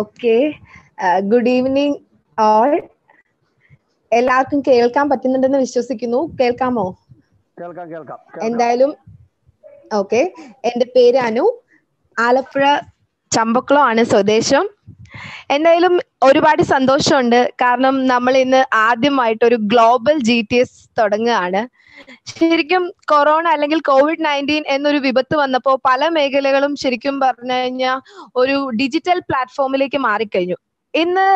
Okay good evening all എല്ലാവർക്കും കേൾക്കാൻ പറ്റുന്നുണ്ടെന്ന് വിശ്വസിക്കുന്നു കേൾക്കാമോ കേൾക്കാം കേൾക്കാം എന്തായാലും ഓക്കെ എന്റെ പേര് അനു ആലപ്പുഴ ചമ്പക്കുളം ആണ് സ്വദേശം എന്തായാലും ഒരുപാട് സന്തോഷമുണ്ട് കാരണം നമ്മൾ ഇന്ന് ആദ്യമായിട്ട് ഒരു ഗ്ലോബൽ ജി ടി എസ് തുടങ്ങുകയാണ് ശരിക്കും കൊറോണ അല്ലെങ്കിൽ കോവിഡ് നയൻറ്റീൻ എന്നൊരു വിപത്ത് വന്നപ്പോൾ പല മേഖലകളും ശരിക്കും പറഞ്ഞു കഴിഞ്ഞാൽ ഒരു ഡിജിറ്റൽ പ്ലാറ്റ്ഫോമിലേക്ക് മാറിക്കഴിഞ്ഞു ഇന്ന്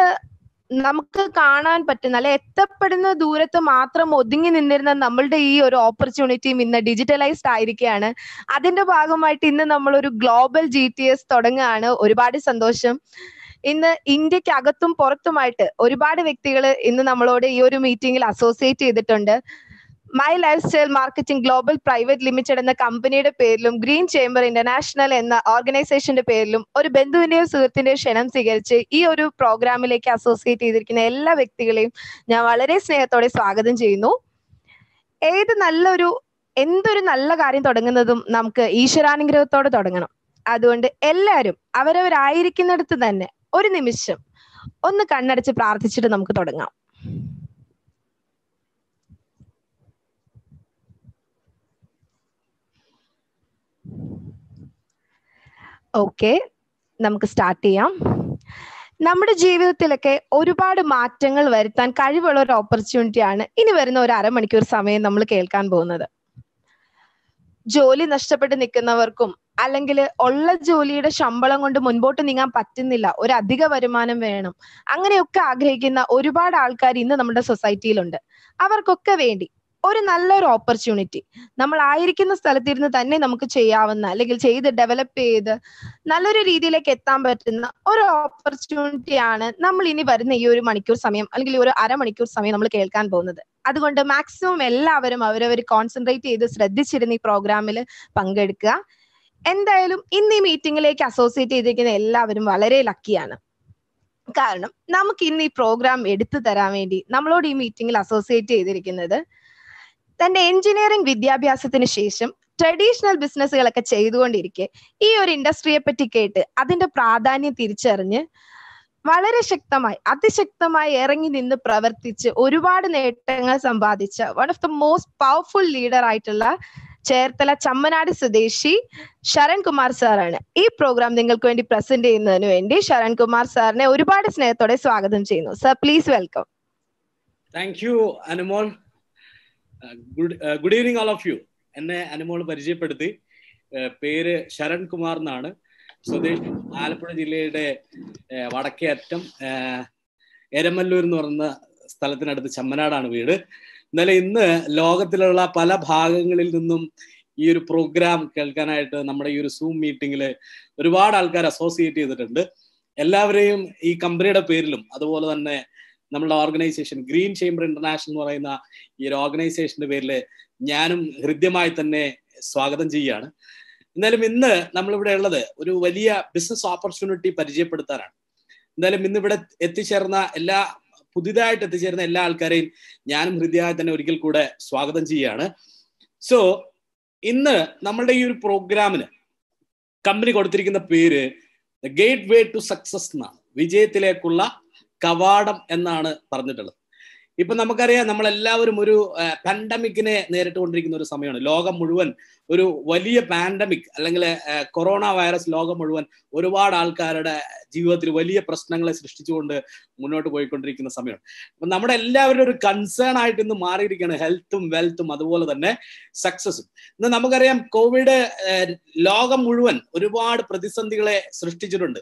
നമുക്ക് കാണാൻ പറ്റുന്ന അല്ലെ എത്തപ്പെടുന്ന ദൂരത്ത് മാത്രം ഒതുങ്ങി നിന്നിരുന്ന നമ്മളുടെ ഈ ഒരു ഓപ്പർച്യൂണിറ്റിയും ഇന്ന് ഡിജിറ്റലൈസ്ഡ് ആയിരിക്കുകയാണ് അതിന്റെ ഭാഗമായിട്ട് ഇന്ന് നമ്മൾ ഒരു ഗ്ലോബൽ ജി ടി എസ് തുടങ്ങുകയാണ് ഒരുപാട് സന്തോഷം ഇന്ന് ഇന്ത്യക്ക് അകത്തും പുറത്തുമായിട്ട് ഒരുപാട് വ്യക്തികൾ ഇന്ന് നമ്മളോട് ഈ ഒരു മീറ്റിംഗിൽ അസോസിയേറ്റ് ചെയ്തിട്ടുണ്ട് my life style marketing global private limited എന്ന കമ്പനിയുടെ പേരിലും ഗ്രീൻ ചേംബർ ഇന്റർനാഷണൽ എന്ന ഓർഗനൈസേഷന്റെ പേരിലും ഒരു ബന്ധുവിന്റെയും സുഹൃത്തിന്റെയും ക്ഷണം സ്വീകരിച്ച് ഈ ഒരു പ്രോഗ്രാമിലേക്ക് അസോസിയേറ്റ് ചെയ്തിരിക്കുന്ന എല്ലാ വ്യക്തികളെയും ഞാൻ വളരെ സ്നേഹത്തോടെ സ്വാഗതം ചെയ്യുന്നു ഏത് നല്ലൊരു എന്തൊരു നല്ല കാര്യം തുടങ്ങുന്നതും നമുക്ക് ഈശ്വരാനുഗ്രഹത്തോടെ തുടങ്ങണം അതുകൊണ്ട് എല്ലാവരും അവരവരായിരിക്കുന്നിടത്ത് തന്നെ ഒരു നിമിഷം ഒന്ന് കണ്ണടച്ച് പ്രാർത്ഥിച്ചിട്ട് നമുക്ക് തുടങ്ങാം ഓക്കെ നമുക്ക് സ്റ്റാർട്ട് ചെയ്യാം നമ്മുടെ ജീവിതത്തിലൊക്കെ ഒരുപാട് മാറ്റങ്ങൾ വരുത്താൻ കഴിവുള്ള ഒരു ആണ് ഇനി വരുന്ന ഒരു അരമണിക്കൂർ സമയം നമ്മൾ കേൾക്കാൻ പോകുന്നത് ജോലി നഷ്ടപ്പെട്ട് നിൽക്കുന്നവർക്കും അല്ലെങ്കിൽ ഉള്ള ജോലിയുടെ ശമ്പളം കൊണ്ട് മുൻപോട്ട് നീങ്ങാൻ പറ്റുന്നില്ല ഒരു അധിക വരുമാനം വേണം അങ്ങനെയൊക്കെ ആഗ്രഹിക്കുന്ന ഒരുപാട് ആൾക്കാർ ഇന്ന് നമ്മുടെ സൊസൈറ്റിയിലുണ്ട് അവർക്കൊക്കെ വേണ്ടി ഒരു നല്ലൊരു ഓപ്പർച്യൂണിറ്റി നമ്മൾ ആയിരിക്കുന്ന സ്ഥലത്തിരുന്ന് തന്നെ നമുക്ക് ചെയ്യാവുന്ന അല്ലെങ്കിൽ ചെയ്ത് ഡെവലപ്പ് ചെയ്ത് നല്ലൊരു രീതിയിലേക്ക് എത്താൻ പറ്റുന്ന ഒരു ഓപ്പർച്യൂണിറ്റിയാണ് നമ്മൾ ഇനി വരുന്ന ഈ ഒരു മണിക്കൂർ സമയം അല്ലെങ്കിൽ ഒരു അരമണിക്കൂർ സമയം നമ്മൾ കേൾക്കാൻ പോകുന്നത് അതുകൊണ്ട് മാക്സിമം എല്ലാവരും അവരവർ കോൺസെൻട്രേറ്റ് ചെയ്ത് ശ്രദ്ധിച്ചിരുന്ന ഈ പ്രോഗ്രാമിൽ പങ്കെടുക്കുക എന്തായാലും ഇന്ന് ഈ മീറ്റിംഗിലേക്ക് അസോസിയേറ്റ് ചെയ്തിരിക്കുന്ന എല്ലാവരും വളരെ ലക്കിയാണ് കാരണം നമുക്ക് ഇന്ന് ഈ പ്രോഗ്രാം എടുത്തു തരാൻ വേണ്ടി നമ്മളോട് ഈ മീറ്റിംഗിൽ അസോസിയേറ്റ് ചെയ്തിരിക്കുന്നത് തന്റെ എഞ്ചിനീയറിംഗ് വിദ്യാഭ്യാസത്തിന് ശേഷം ട്രഡീഷണൽ ബിസിനസ്സുകളൊക്കെ ചെയ്തുകൊണ്ടിരിക്കെ ഈ ഒരു ഇൻഡസ്ട്രിയെ പറ്റി കേട്ട് അതിന്റെ പ്രാധാന്യം തിരിച്ചറിഞ്ഞ് വളരെ ശക്തമായി അതിശക്തമായി ഇറങ്ങി നിന്ന് പ്രവർത്തിച്ച് ഒരുപാട് നേട്ടങ്ങൾ സമ്പാദിച്ച one of the most powerful leader ആയിട്ടുള്ള ചേർത്തല ചമ്മനാട് സ്വദേശി ശരൺകുമാർ സാറാണ് ഈ പ്രോഗ്രാം നിങ്ങൾക്ക് വേണ്ടി പ്രസന്റ് ചെയ്യുന്നതിന് വേണ്ടി ശരൺകുമാർ സാറിനെ ഒരുപാട് സ്നേഹത്തോടെ സ്വാഗതം ചെയ്യുന്നു sir please welcome thank you Anumol good good evening all of you എന്നെ അനുമോൾ പരിചയപ്പെടുത്തി uh, പേര് ശരൺ കുമാർ എന്നാണ് സ്വദേശി ആലപ്പുഴ ജില്ലയുടെ uh, വടക്കേ അറ്റം uh, എരമല്ലൂർ എന്ന് പറയുന്ന സ്ഥലത്തിനടുത്ത് ചമ്മനാടാണ് വീട് എന്നാലും ഇന്ന് ലോകത്തിലുള്ള പല ഭാഗങ്ങളിൽ നിന്നും ഈ ഒരു പ്രോഗ്രാം കേൾക്കാനായിട്ട് നമ്മുടെ ഈ ഒരു സൂം മീറ്റിംഗിൽ ഒരുപാട് ആൾക്കാർ അസോസിയേറ്റ് ചെയ്തിട്ടുണ്ട് എല്ലാവരെയും ഈ കമ്പനിയുടെ പേരിലും അതുപോലെ തന്നെ നമ്മളുടെ ഓർഗനൈസേഷൻ ഗ്രീൻ ചേംബർ ഇന്റർനാഷണൽ എന്ന് പറയുന്ന ഈ ഒരു ഓർഗനൈസേഷന്റെ പേരിൽ ഞാനും ഹൃദ്യമായി തന്നെ സ്വാഗതം ചെയ്യുകയാണ് എന്തായാലും ഇന്ന് നമ്മളിവിടെ ഉള്ളത് ഒരു വലിയ ബിസിനസ് ഓപ്പർച്യൂണിറ്റി പരിചയപ്പെടുത്താനാണ് എന്തായാലും ഇന്ന് ഇവിടെ എത്തിച്ചേർന്ന എല്ലാ പുതിയതായിട്ട് എത്തിച്ചേർന്ന എല്ലാ ആൾക്കാരെയും ഞാനും ഹൃദ്യമായി തന്നെ ഒരിക്കൽ കൂടെ സ്വാഗതം ചെയ്യുകയാണ് സോ ഇന്ന് നമ്മളുടെ ഈ ഒരു പ്രോഗ്രാമിന് കമ്പനി കൊടുത്തിരിക്കുന്ന പേര് ഗേറ്റ് വേ ടു സക്സസ് എന്നാണ് വിജയത്തിലേക്കുള്ള കവാടം എന്നാണ് പറഞ്ഞിട്ടുള്ളത് ഇപ്പൊ നമുക്കറിയാം നമ്മളെല്ലാവരും ഒരു പാൻഡമിക്കിനെ നേരിട്ടുകൊണ്ടിരിക്കുന്ന ഒരു സമയമാണ് ലോകം മുഴുവൻ ഒരു വലിയ പാൻഡമിക് അല്ലെങ്കിൽ കൊറോണ വൈറസ് ലോകം മുഴുവൻ ഒരുപാട് ആൾക്കാരുടെ ജീവിതത്തിൽ വലിയ പ്രശ്നങ്ങളെ സൃഷ്ടിച്ചുകൊണ്ട് മുന്നോട്ട് പോയിക്കൊണ്ടിരിക്കുന്ന സമയമാണ് അപ്പൊ നമ്മുടെ എല്ലാവരുടെ ഒരു കൺസേൺ ആയിട്ട് ഇന്ന് മാറിയിരിക്കുകയാണ് ഹെൽത്തും വെൽത്തും അതുപോലെ തന്നെ സക്സസും ഇന്ന് നമുക്കറിയാം കോവിഡ് ലോകം മുഴുവൻ ഒരുപാട് പ്രതിസന്ധികളെ സൃഷ്ടിച്ചിട്ടുണ്ട്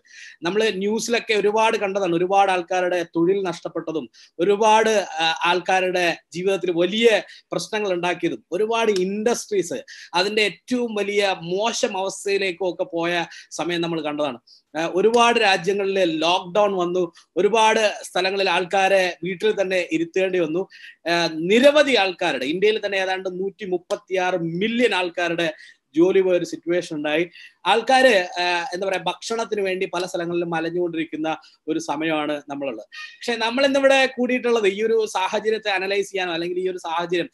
നമ്മൾ ന്യൂസിലൊക്കെ ഒരുപാട് കണ്ടതാണ് ഒരുപാട് ആൾക്കാരുടെ തൊഴിൽ നഷ്ടപ്പെട്ടതും ഒരുപാട് ആൾക്കാരുടെ ജീവിതത്തിൽ വലിയ പ്രശ്നങ്ങൾ ഉണ്ടാക്കിയതും ഒരുപാട് ഇൻഡസ്ട്രീസ് അതിന്റെ ഏറ്റവും വലിയ മോശം അവസ്ഥയിലേക്കും ഒക്കെ പോയ സമയം നമ്മൾ കണ്ടതാണ് ഒരുപാട് രാജ്യങ്ങളിൽ ലോക്ക്ഡൗൺ വന്നു ഒരുപാട് സ്ഥലങ്ങളിൽ ആൾക്കാരെ വീട്ടിൽ തന്നെ ഇരുത്തേണ്ടി വന്നു നിരവധി ആൾക്കാരുടെ ഇന്ത്യയിൽ തന്നെ ഏതാണ്ട് നൂറ്റി മില്യൺ ആൾക്കാരുടെ ജോലി പോയ ഒരു സിറ്റുവേഷൻ ഉണ്ടായി ആൾക്കാര് എന്താ പറയാ ഭക്ഷണത്തിന് വേണ്ടി പല സ്ഥലങ്ങളിലും മലഞ്ഞുകൊണ്ടിരിക്കുന്ന ഒരു സമയമാണ് നമ്മളുള്ളത് പക്ഷെ നമ്മൾ ഇന്നിവിടെ കൂടിയിട്ടുള്ളത് ഈ ഒരു സാഹചര്യത്തെ അനലൈസ് ചെയ്യാനോ അല്ലെങ്കിൽ ഈ ഒരു സാഹചര്യം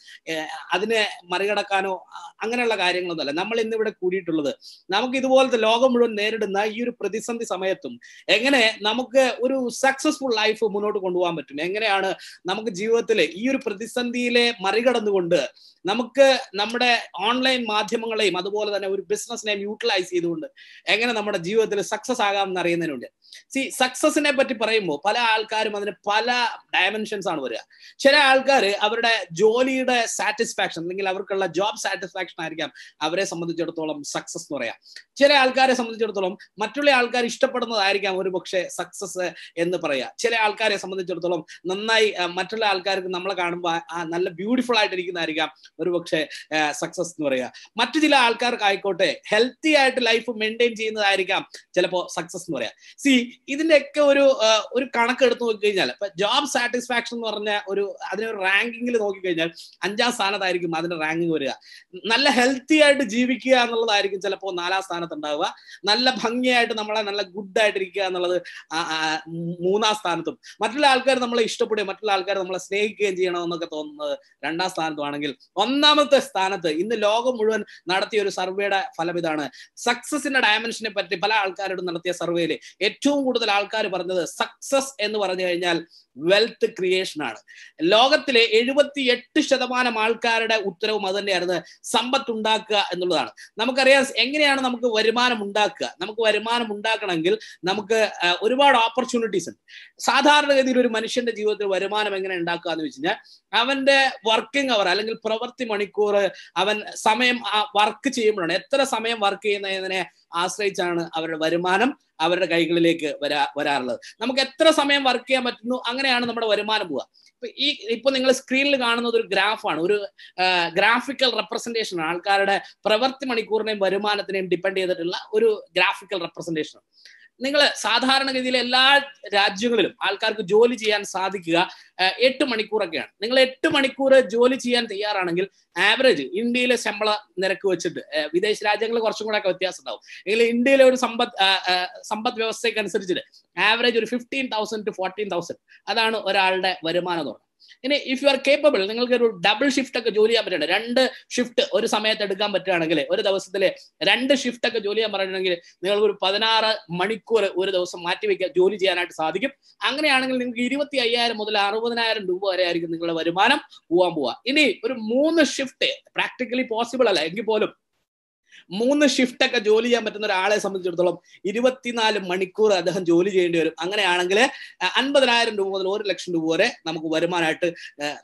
അതിനെ മറികടക്കാനോ അങ്ങനെയുള്ള കാര്യങ്ങളൊന്നുമല്ല നമ്മൾ ഇന്നിവിടെ കൂടിയിട്ടുള്ളത് നമുക്ക് ഇതുപോലത്തെ ലോകം മുഴുവൻ നേരിടുന്ന ഈ ഒരു പ്രതിസന്ധി സമയത്തും എങ്ങനെ നമുക്ക് ഒരു സക്സസ്ഫുൾ ലൈഫ് മുന്നോട്ട് കൊണ്ടുപോകാൻ പറ്റും എങ്ങനെയാണ് നമുക്ക് ജീവിതത്തിൽ ഈ ഒരു പ്രതിസന്ധിയിലെ മറികടന്നുകൊണ്ട് നമുക്ക് നമ്മുടെ ഓൺലൈൻ മാധ്യമങ്ങളെയും അതുപോലെ തന്നെ ഒരു ബിസിനസ്സിനെയും യൂട്ടിലൈസ് ചെയ്ത് ചെയ്തുകൊണ്ട് എങ്ങനെ നമ്മുടെ ജീവിതത്തിൽ സക്സസ് ആകാം എന്ന് അറിയുന്നതിനുണ്ട് സി സക്സസിനെ പറ്റി പറയുമ്പോൾ പല ആൾക്കാരും അതിന് പല ഡയമെൻഷൻസ് ആണ് വരിക ചില ആൾക്കാർ അവരുടെ ജോലിയുടെ സാറ്റിസ്ഫാക്ഷൻ അല്ലെങ്കിൽ അവർക്കുള്ള ജോബ് സാറ്റിസ്ഫാക്ഷൻ ആയിരിക്കാം അവരെ സംബന്ധിച്ചിടത്തോളം സക്സസ് എന്ന് പറയാം ചില ആൾക്കാരെ സംബന്ധിച്ചിടത്തോളം മറ്റുള്ള ആൾക്കാർ ഇഷ്ടപ്പെടുന്നതായിരിക്കാം ഒരു പക്ഷേ സക്സസ് എന്ന് പറയുക ചില ആൾക്കാരെ സംബന്ധിച്ചിടത്തോളം നന്നായി മറ്റുള്ള ആൾക്കാർക്ക് നമ്മളെ കാണുമ്പോൾ നല്ല ബ്യൂട്ടിഫുൾ ആയിട്ടിരിക്കുന്നതായിരിക്കാം ഒരു പക്ഷേ സക്സസ് എന്ന് പറയുക മറ്റു ചില ആൾക്കാർക്കായിക്കോട്ടെ ഹെൽത്തി ആയിട്ട് ലൈഫ് മെയിൻറ്റെയിൻ ചെയ്യുന്നതായിരിക്കാം ചിലപ്പോൾ സക്സസ് എന്ന് പറയാം സി ഇതിന്റെയൊക്കെ ഒരു ഒരു കണക്ക് എടുത്ത് കഴിഞ്ഞാൽ ഇപ്പൊ ജോബ് സാറ്റിസ്ഫാക്ഷൻ എന്ന് പറഞ്ഞ ഒരു അതിനൊരു റാങ്കിങ്ങിൽ നോക്കിക്കഴിഞ്ഞാൽ അഞ്ചാം സ്ഥാനത്തായിരിക്കും അതിന്റെ റാങ്കിങ് വരിക നല്ല ഹെൽത്തി ആയിട്ട് ജീവിക്കുക എന്നുള്ളതായിരിക്കും ചിലപ്പോൾ നാലാം സ്ഥാനത്ത് ഉണ്ടാവുക നല്ല ഭംഗിയായിട്ട് നമ്മളെ നല്ല ഗുഡ് ആയിട്ടിരിക്കുക എന്നുള്ളത് മൂന്നാം സ്ഥാനത്തും മറ്റുള്ള ആൾക്കാർ നമ്മളെ ഇഷ്ടപ്പെടുകയും മറ്റുള്ള ആൾക്കാർ നമ്മളെ സ്നേഹിക്കുകയും ചെയ്യണമെന്നൊക്കെ തോന്നുന്നത് രണ്ടാം സ്ഥാനത്തുമാണെങ്കിൽ ഒന്നാമത്തെ സ്ഥാനത്ത് ഇന്ന് ലോകം മുഴുവൻ നടത്തിയ ഒരു സർവേയുടെ ഫലം ഇതാണ് സക്സസിന്റെ ഡയമെൻഷനെ പറ്റി പല ആൾക്കാരോട് നടത്തിയ സർവേയിൽ ഏറ്റവും ഏറ്റവും കൂടുതൽ ആൾക്കാർ പറഞ്ഞത് സക്സസ് എന്ന് പറഞ്ഞു കഴിഞ്ഞാൽ വെൽത്ത് ക്രിയേഷൻ ആണ് ലോകത്തിലെ എഴുപത്തി എട്ട് ശതമാനം ആൾക്കാരുടെ ഉത്തരവും അത് തന്നെയായിരുന്നു സമ്പത്ത് ഉണ്ടാക്കുക എന്നുള്ളതാണ് നമുക്കറിയാം എങ്ങനെയാണ് നമുക്ക് വരുമാനം ഉണ്ടാക്കുക നമുക്ക് വരുമാനം ഉണ്ടാക്കണമെങ്കിൽ നമുക്ക് ഒരുപാട് ഓപ്പർച്യൂണിറ്റീസ് ഉണ്ട് സാധാരണഗതിയിൽ ഒരു മനുഷ്യന്റെ ജീവിതത്തിൽ വരുമാനം എങ്ങനെ ഉണ്ടാക്കുക എന്ന് വെച്ച് അവന്റെ വർക്കിംഗ് അവർ അല്ലെങ്കിൽ പ്രവൃത്തി മണിക്കൂർ അവൻ സമയം വർക്ക് ചെയ്യുമ്പോഴാണ് എത്ര സമയം വർക്ക് ചെയ്യുന്നതിനെ ആശ്രയിച്ചാണ് അവരുടെ വരുമാനം അവരുടെ കൈകളിലേക്ക് വരാ വരാറുള്ളത് നമുക്ക് എത്ര സമയം വർക്ക് ചെയ്യാൻ പറ്റുന്നു അങ്ങനെയാണ് നമ്മുടെ വരുമാനം പോവുക ഈ ഇപ്പൊ നിങ്ങൾ സ്ക്രീനിൽ കാണുന്നത് ഒരു ഗ്രാഫാണ് ഒരു ഗ്രാഫിക്കൽ റെപ്രസെന്റേഷൻ ആൾക്കാരുടെ പ്രവൃത്തി മണിക്കൂറിനെയും വരുമാനത്തിനെയും ഡിപ്പെൻഡ് ചെയ്തിട്ടുള്ള ഒരു ഗ്രാഫിക്കൽ റെപ്രസെന്റേഷൻ നിങ്ങൾ സാധാരണഗതിയിൽ എല്ലാ രാജ്യങ്ങളിലും ആൾക്കാർക്ക് ജോലി ചെയ്യാൻ സാധിക്കുക എട്ട് മണിക്കൂറൊക്കെയാണ് നിങ്ങൾ എട്ട് മണിക്കൂർ ജോലി ചെയ്യാൻ തയ്യാറാണെങ്കിൽ ആവറേജ് ഇന്ത്യയിലെ ശമ്പള നിരക്ക് വെച്ചിട്ട് വിദേശ രാജ്യങ്ങളിൽ കുറച്ചും കൂടെ ഒക്കെ വ്യത്യാസം ഉണ്ടാവും എങ്കിൽ ഇന്ത്യയിലെ ഒരു സമ്പദ് സമ്പദ് വ്യവസ്ഥയ്ക്ക് അനുസരിച്ചിട്ട് ആവറേജ് ഒരു fifteen thousand to fourteen thousand അതാണ് ഒരാളുടെ വരുമാനം എന്ന് പറയുന്നത് ഇനി ഇഫ് യു ആർ കേപ്പബിൾ നിങ്ങൾക്ക് ഒരു ഡബിൾ ഷിഫ്റ്റ് ഒക്കെ ജോലി ചെയ്യാൻ പറ്റണം രണ്ട് ഷിഫ്റ്റ് ഒരു സമയത്ത് എടുക്കാൻ പറ്റുകയാണെങ്കിൽ ഒരു ദിവസത്തിലെ രണ്ട് ഷിഫ്റ്റ് ഒക്കെ ജോലി ചെയ്യാൻ പറയണമെങ്കിൽ നിങ്ങൾക്ക് ഒരു പതിനാറ് മണിക്കൂർ ഒരു ദിവസം മാറ്റി വെക്കുക ജോലി ചെയ്യാനായിട്ട് സാധിക്കും അങ്ങനെയാണെങ്കിൽ നിങ്ങൾക്ക് ഇരുപത്തി അയ്യായിരം മുതൽ അറുപതിനായിരം രൂപ വരെ ആയിരിക്കും നിങ്ങളുടെ വരുമാനം പോകാൻ പോവുക ഇനി ഒരു മൂന്ന് ഷിഫ്റ്റ് പ്രാക്ടിക്കലി പോസിബിൾ അല്ല എങ്കിൽ പോലും മൂന്ന് ഷിഫ്റ്റ് ഒക്കെ ജോലി ചെയ്യാൻ പറ്റുന്ന ഒരാളെ സംബന്ധിച്ചിടത്തോളം ഇരുപത്തിനാല് മണിക്കൂർ അദ്ദേഹം ജോലി ചെയ്യേണ്ടി വരും അങ്ങനെയാണെങ്കിൽ അൻപതിനായിരം രൂപ മുതൽ ഒരു ലക്ഷം രൂപ വരെ നമുക്ക് വരുമാനമായിട്ട്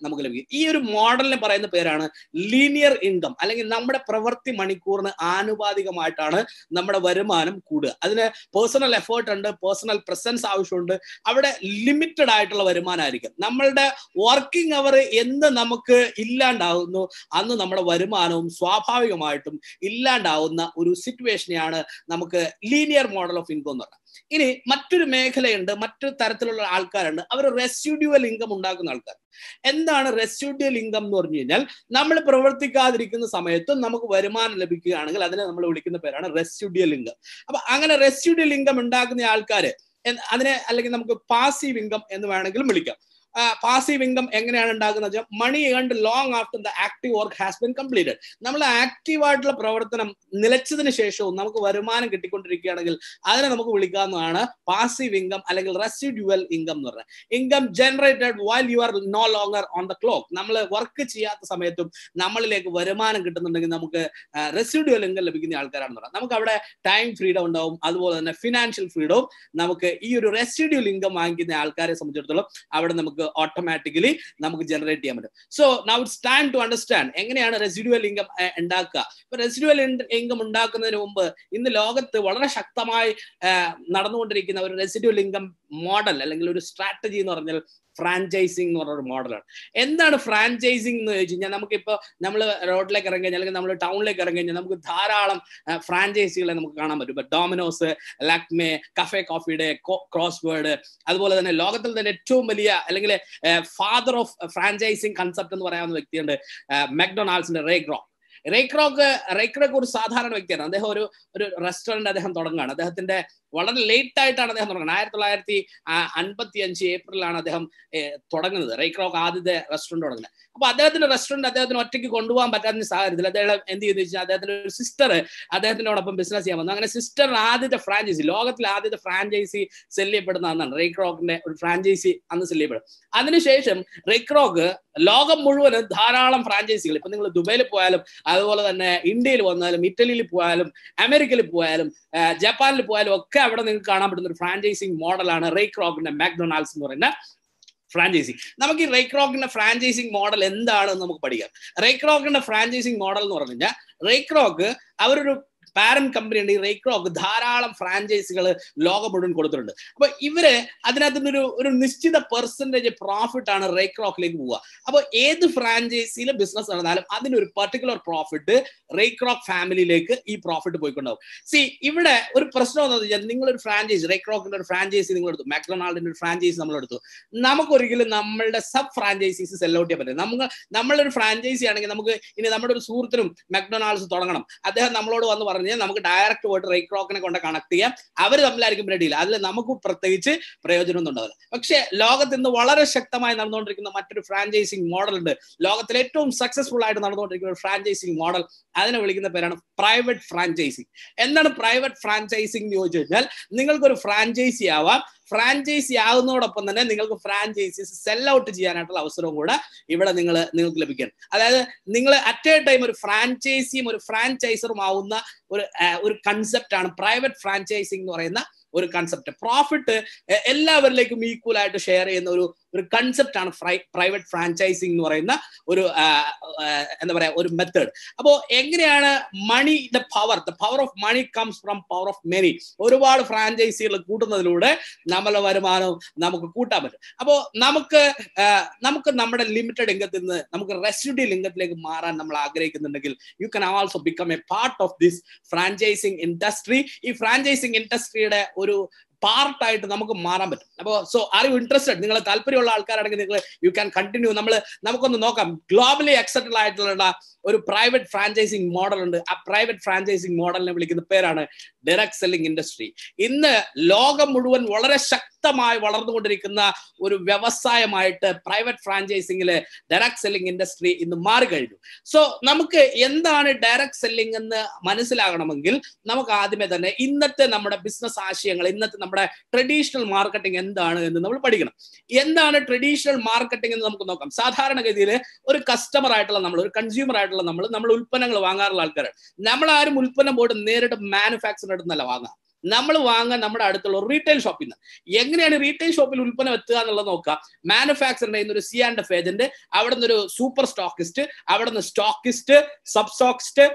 നമുക്ക് ലഭിക്കും ഈ ഒരു മോഡലിന് പറയുന്ന പേരാണ് ലീനിയർ ഇൻകം അല്ലെങ്കിൽ നമ്മുടെ പ്രവൃത്തി മണിക്കൂറിന് ആനുപാതികമായിട്ടാണ് നമ്മുടെ വരുമാനം കൂടുക അതിന് പേഴ്സണൽ എഫേർട്ട് ഉണ്ട് പേഴ്സണൽ പ്രസൻസ് ആവശ്യമുണ്ട് അവിടെ ലിമിറ്റഡ് ആയിട്ടുള്ള വരുമാനമായിരിക്കും നമ്മളുടെ വർക്കിംഗ് അവർ എന്ന് നമുക്ക് ഇല്ലാണ്ടാകുന്നു അന്ന് നമ്മുടെ വരുമാനവും സ്വാഭാവികമായിട്ടും ഇല്ലാണ്ടാകും ഉണ്ടാവുന്ന ഒരു സിറ്റുവേഷനെയാണ് നമുക്ക് ലീനിയർ മോഡൽ ഓഫ് ഇൻകം എന്ന് പറയുന്നത് ഇനി മറ്റൊരു മേഖലയുണ്ട് മറ്റൊരു തരത്തിലുള്ള ആൾക്കാരുണ്ട് അവർ റെസ്യൂഡ്യുവൽ ഇൻകം ഉണ്ടാക്കുന്ന ആൾക്കാർ എന്താണ് റെസ്യൂഡ്യുവൽ ഇൻകം എന്ന് പറഞ്ഞു കഴിഞ്ഞാൽ നമ്മൾ പ്രവർത്തിക്കാതിരിക്കുന്ന സമയത്തും നമുക്ക് വരുമാനം ലഭിക്കുകയാണെങ്കിൽ അതിനെ നമ്മൾ വിളിക്കുന്ന പേരാണ് റെസ്യൂഡ്യൽ ഇൻകം അപ്പൊ അങ്ങനെ റെസ്യൂഡ്യൽ ഇൻകം ഉണ്ടാക്കുന്ന ആൾക്കാർ അതിനെ അല്ലെങ്കിൽ നമുക്ക് പാസീവ് ഇൻകം എന്ന് വേണമെങ്കിലും വിളിക്കാം പാസീവ് ഇൻകം എങ്ങനെയാണ് ഉണ്ടാകുന്നത് money earned long after the active work has been completed നമ്മൾ ആയിട്ടുള്ള പ്രവർത്തനം നിലച്ചതിന് ശേഷവും നമുക്ക് വരുമാനം കിട്ടിക്കൊണ്ടിരിക്കുകയാണെങ്കിൽ അതിനെ നമുക്ക് വിളിക്കാവുന്നതാണ് പാസീവ് ഇൻകം അല്ലെങ്കിൽ റെസിഡ്യുവൽ ഇൻകം എന്ന് പറയുന്നത് income generated while you are no longer on the clock നമ്മൾ വർക്ക് ചെയ്യാത്ത സമയത്തും നമ്മളിലേക്ക് വരുമാനം കിട്ടുന്നുണ്ടെങ്കിൽ നമുക്ക് റെസിഡ്യുവൽ ഇൻകം ലഭിക്കുന്ന ആൾക്കാരാണെന്ന് പറയാം നമുക്ക് അവിടെ ടൈം ഫ്രീഡം ഉണ്ടാവും അതുപോലെ തന്നെ ഫിനാൻഷ്യൽ ഫ്രീഡവും നമുക്ക് ഈ ഒരു റെസിഡ്യുവൽ ഇൻകം വാങ്ങിക്കുന്ന ആൾക്കാരെ സംബന്ധിച്ചിടത്തോളം അവിടെ നമുക്ക് ഓട്ടോമാറ്റിക്കലി നമുക്ക് ജനറേറ്റ് ചെയ്യാൻ പറ്റും so now it's time to understand എങ്ങനെയാണ് റെസിഡുവൽ ഇൻകം ഉണ്ടാക്കുക ഇപ്പൊ റെസിഡുവൽ ഇൻകം ഉണ്ടാക്കുന്നതിന് മുമ്പ് ഇന്ന് ലോകത്ത് വളരെ ശക്തമായി നടന്നുകൊണ്ടിരിക്കുന്ന ഒരു റെസിഡുവൽ ഇൻകം മോഡൽ അല്ലെങ്കിൽ ഒരു സ്ട്രാറ്റജി എന്ന് പറഞ്ഞാൽ ഫ്രാഞ്ചൈസിങ് എന്ന് പറഞ്ഞൊരു മോഡലാണ് എന്താണ് ഫ്രാഞ്ചൈസിങ് എന്ന് ചോദിച്ചു നമുക്കിപ്പോൾ നമ്മൾ റോഡിലേക്ക് ഇറങ്ങി അല്ലെങ്കിൽ നമ്മൾ ടൗണിലേക്ക് ഇറങ്ങി കഴിഞ്ഞാൽ നമുക്ക് ധാരാളം ഫ്രാഞ്ചൈസികളെ നമുക്ക് കാണാൻ പറ്റും ഇപ്പം ഡോമിനോസ് ലാക്മെ കഫേ കോഫിയുടെ ക്രോസ് വേർഡ് അതുപോലെ തന്നെ ലോകത്തിൽ തന്നെ ഏറ്റവും വലിയ അല്ലെങ്കിൽ ഫാദർ ഓഫ് ഫ്രാഞ്ചൈസിങ് കൺസെപ്റ്റ് എന്ന് പറയാവുന്ന വ്യക്തിയുണ്ട് മെക്ഡൊണാൾഡ്സിന്റെ റേ ഗ്രോ റേക്രോക്ക് റേക്രോക്ക് ഒരു സാധാരണ വ്യക്തിയാണ് അദ്ദേഹം ഒരു ഒരു റെസ്റ്റോറൻറ്റ് അദ്ദേഹം തുടങ്ങുകയാണ് അദ്ദേഹത്തിന്റെ വളരെ ലേറ്റ് ആയിട്ടാണ് അദ്ദേഹം തുടങ്ങുന്നത് ആയിരത്തി തൊള്ളായിരത്തി അൻപത്തി അഞ്ച് ഏപ്രിലാണ് അദ്ദേഹം തുടങ്ങുന്നത് റേക്രോക്ക് ആദ്യത്തെ റെസ്റ്റോറൻറ്റ് തുടങ്ങുന്നത് അപ്പൊ അദ്ദേഹത്തിന്റെ റെസ്റ്റോറന്റ് അദ്ദേഹത്തിന് ഒറ്റയ്ക്ക് കൊണ്ടുപോകാൻ പറ്റാത്ത സാഹചര്യത്തിൽ അദ്ദേഹം എന്ത് ചെയ്യുന്നു വെച്ചാൽ അദ്ദേഹത്തിന്റെ ഒരു സിസ്റ്റർ അദ്ദേഹത്തിനോടൊപ്പം ബിസിനസ് ചെയ്യാൻ വന്നു അങ്ങനെ സിസ്റ്റർ ആദ്യത്തെ ഫ്രാഞ്ചൈസി ലോകത്തിലെ ആദ്യത്തെ ഫ്രാഞ്ചൈസി സെല്ല് ചെയ്യപ്പെടുന്ന അന്നാണ് റേക്രോക്കിന്റെ ഒരു ഫ്രാഞ്ചൈസി അന്ന് സെല്ല് ചെയ്യപ്പെടും അതിനുശേഷം റേക്രോക്ക് ലോകം മുഴുവൻ ധാരാളം ഫ്രാഞ്ചൈസികൾ ഇപ്പൊ നിങ്ങൾ ദുബൈയിൽ പോയാലും അതുപോലെ തന്നെ ഇന്ത്യയിൽ വന്നാലും ഇറ്റലിയിൽ പോയാലും അമേരിക്കയിൽ പോയാലും ജപ്പാനിൽ പോയാലും ഒക്കെ അവിടെ നിങ്ങൾക്ക് കാണാൻ പറ്റുന്ന ഒരു ഫ്രാഞ്ചൈസിങ് മോഡലാണ് റേക്രോക്കിന്റെ മാക്ഡൊണാൾഡ്സ് എന്ന് പറയുന്ന ഫ്രാഞ്ചൈസിങ് നമുക്ക് ഈ റേക്രോക്കിന്റെ ഫ്രാഞ്ചൈസിങ് മോഡൽ എന്താണെന്ന് നമുക്ക് പഠിക്കാം റേക്രോക്കിന്റെ ഫ്രാഞ്ചൈസിങ് മോഡൽ എന്ന് പറഞ്ഞു കഴിഞ്ഞാൽ റേക്രോക്ക് അവരൊരു പാരന്റ് കമ്പനി ഉണ്ട് ഈ റേക്രോക്ക് ധാരാളം ഫ്രാഞ്ചൈസികൾ ലോകം മുഴുവൻ കൊടുത്തിട്ടുണ്ട് അപ്പൊ ഇവര് അതിനകത്തുനിന്നൊരു ഒരു നിശ്ചിത പെർസെൻറ്റേജ് പ്രോഫിറ്റ് ആണ് റേക്രോക്കിലേക്ക് പോവുക അപ്പോൾ ഏത് ഫ്രാഞ്ചൈസിയിലും ബിസിനസ് നടന്നാലും അതിനൊരു പെർട്ടിക്കുലർ പ്രോഫിറ്റ് റേക്രോക്ക് ഫാമിലിയിലേക്ക് ഈ പ്രോഫിറ്റ് പോയിക്കൊണ്ടാവും സി ഇവിടെ ഒരു പ്രശ്നം എന്ന് വെച്ചാൽ നിങ്ങളൊരു ഫ്രാഞ്ചൈസി റേക്രോക്കിന്റെ ഒരു ഫ്രാഞ്ചൈസി നിങ്ങൾ എടുത്തു മാക്ഡൊണാൾഡിന്റെ ഒരു ഫ്രാഞ്ചൈസി നമ്മൾ എടുത്തു നമുക്കൊരിക്കലും നമ്മളുടെ സബ് ഫ്രാഞ്ചൈസീസ് സെൽ ഔട്ട് ചെയ്യാൻ പറ്റും നമുക്ക് നമ്മളൊരു ഫ്രാഞ്ചൈസി ആണെങ്കിൽ നമുക്ക് ഇനി നമ്മുടെ ഒരു സുഹൃത്തിനും മാക്ഡൊണാൾഡ്സ് തുടങ്ങണം അദ്ദേഹം നമ്മളോട് വന്ന് പറഞ്ഞു പറഞ്ഞ് നമുക്ക് ഡയറക്റ്റ് പോയിട്ട് റേക്ക് ക്രോക്കിനെ കൊണ്ട് കണക്ട് ചെയ്യാം അവർ തമ്മിലായിരിക്കും റെഡിയില്ല ഡീൽ അതിൽ നമുക്ക് പ്രത്യേകിച്ച് പ്രയോജനമൊന്നും ഉണ്ടാവില്ല പക്ഷേ ലോകത്ത് ഇന്ന് വളരെ ശക്തമായി നടന്നുകൊണ്ടിരിക്കുന്ന മറ്റൊരു ഫ്രാഞ്ചൈസിങ് മോഡൽ ഉണ്ട് ലോകത്തിൽ ഏറ്റവും സക്സസ്ഫുൾ ആയിട്ട് നടന്നുകൊണ്ടിരിക്കുന്ന ഒരു ഫ്രാഞ്ചൈസിങ് മോഡൽ അതിനെ വിളിക്കുന്ന പേരാണ് പ്രൈവറ്റ് ഫ്രാഞ്ചൈസിങ് എന്താണ് പ്രൈവറ്റ് ഫ്രാഞ്ചൈസിങ് എന്ന് ചോദിച്ചു കഴിഞ്ഞാൽ നിങ്ങൾക്കൊരു ഫ്രാഞ്ചൈസി ആവാം ഫ്രാഞ്ചൈസി ആകുന്നതോടൊപ്പം തന്നെ നിങ്ങൾക്ക് ഫ്രാഞ്ചൈസീസ് സെൽ ഔട്ട് ചെയ്യാനായിട്ടുള്ള അവസരവും കൂടെ ഇവിടെ നിങ്ങൾ നിങ്ങൾക്ക് ലഭിക്കണം അതായത് നിങ്ങൾ അറ്റ് എ ടൈം ഒരു ഫ്രാഞ്ചൈസിയും ഒരു ഫ്രാഞ്ചൈസറും ആവുന്ന ഒരു ഒരു കൺസെപ്റ്റാണ് പ്രൈവറ്റ് ഫ്രാഞ്ചൈസിംഗ് എന്ന് പറയുന്ന ഒരു കൺസെപ്റ്റ് പ്രോഫിറ്റ് എല്ലാവരിലേക്കും ഈക്വൽ ആയിട്ട് ഷെയർ ചെയ്യുന്ന ഒരു ഒരു കൺസെപ്റ്റ് ആണ് പ്രൈവറ്റ് ഫ്രാഞ്ചൈസിങ് എന്ന് പറയുന്ന ഒരു എന്താ പറയുക ഒരു മെത്തേഡ് അപ്പോൾ എങ്ങനെയാണ് money the power the power of money comes from power of many ഒരുപാട് ഫ്രാഞ്ചൈസികൾ കൂട്ടുന്നതിലൂടെ നമ്മളെ വരുമാനവും നമുക്ക് കൂട്ടാൻ പറ്റും അപ്പോൾ നമുക്ക് നമുക്ക് നമ്മുടെ ലിമിറ്റഡ് ഇംഗത്തിൽ നിന്ന് നമുക്ക് റെസ്റ്റുഡി ലിംഗത്തിലേക്ക് മാറാൻ നമ്മൾ ആഗ്രഹിക്കുന്നുണ്ടെങ്കിൽ you can also become a part of this franchising industry ഈ ഫ്രാഞ്ചൈസിങ് ഇൻഡസ്ട്രിയുടെ ഒരു പാർട്ടായിട്ട് നമുക്ക് മാറാൻ പറ്റും അപ്പോൾ സോ ആർ യു ഇൻട്രസ്റ്റഡ് നിങ്ങൾ താല്പര്യമുള്ള ആൾക്കാരാണെങ്കിൽ നിങ്ങൾ യു ക്യാൻ കണ്ടിന്യൂ നമ്മൾ നമുക്കൊന്ന് നോക്കാം ഗ്ലോബലി അക്സെപ്റ്റഡ് ആയിട്ടുള്ള ഒരു പ്രൈവറ്റ് ഫ്രാഞ്ചൈസിങ് മോഡൽ ഉണ്ട് ആ പ്രൈവറ്റ് ഫ്രാഞ്ചൈസിങ് മോഡലിനെ വിളിക്കുന്ന പേരാണ് ഡയറക്ട് സെല്ലിംഗ് ഇൻഡസ്ട്രി ഇന്ന് ലോകം മുഴുവൻ വളരെ ശക്തമായി വളർന്നുകൊണ്ടിരിക്കുന്ന ഒരു വ്യവസായമായിട്ട് പ്രൈവറ്റ് ഫ്രാഞ്ചൈസിങ്ങിൽ ഡയറക്ട് സെല്ലിംഗ് ഇൻഡസ്ട്രി ഇന്ന് മാറിക്കഴിഞ്ഞു സോ നമുക്ക് എന്താണ് ഡയറക്ട് സെല്ലിംഗ് എന്ന് മനസ്സിലാകണമെങ്കിൽ നമുക്ക് ആദ്യമേ തന്നെ ഇന്നത്തെ നമ്മുടെ ബിസിനസ് ആശയങ്ങൾ ഇന്നത്തെ നമ്മുടെ ട്രഡീഷണൽ മാർക്കറ്റിംഗ് എന്താണ് എന്ന് നമ്മൾ പഠിക്കണം എന്താണ് ട്രഡീഷണൽ മാർക്കറ്റിംഗ് എന്ന് നമുക്ക് നോക്കാം സാധാരണഗതിയിൽ ഒരു കസ്റ്റമർ ആയിട്ടുള്ള നമ്മൾ ഒരു കൺസ്യൂമർ ആയിട്ടുള്ള ആയിട്ടുള്ള നമ്മൾ നമ്മൾ ഉൽപ്പന്നങ്ങൾ വാങ്ങാറുള്ള ആൾക്കാരാണ് നമ്മൾ ആരും ഉൽപ്പന്നം പോയിട്ട് നേരിട്ട് മാനുഫാക്ചറിൻ്റെ അടുത്തുനിന്നല്ല വാങ്ങാം നമ്മൾ വാങ്ങാൻ നമ്മുടെ അടുത്തുള്ള റീറ്റെയിൽ ഷോപ്പിൽ നിന്ന് എങ്ങനെയാണ് റീറ്റെയിൽ ഷോപ്പിൽ ഉൽപ്പന്നം എത്തുക എന്നുള്ളത് നോക്കുക മാനുഫാക്ചറിന്റെ ഒരു സി ആൻഡ് എഫ് ഏജന്റ് അവിടെ നിന്ന് ഒരു സൂപ്പർ സ്റ്റോക്കിസ്റ്റ് അവിടെ നിന്ന് stockist sub stockist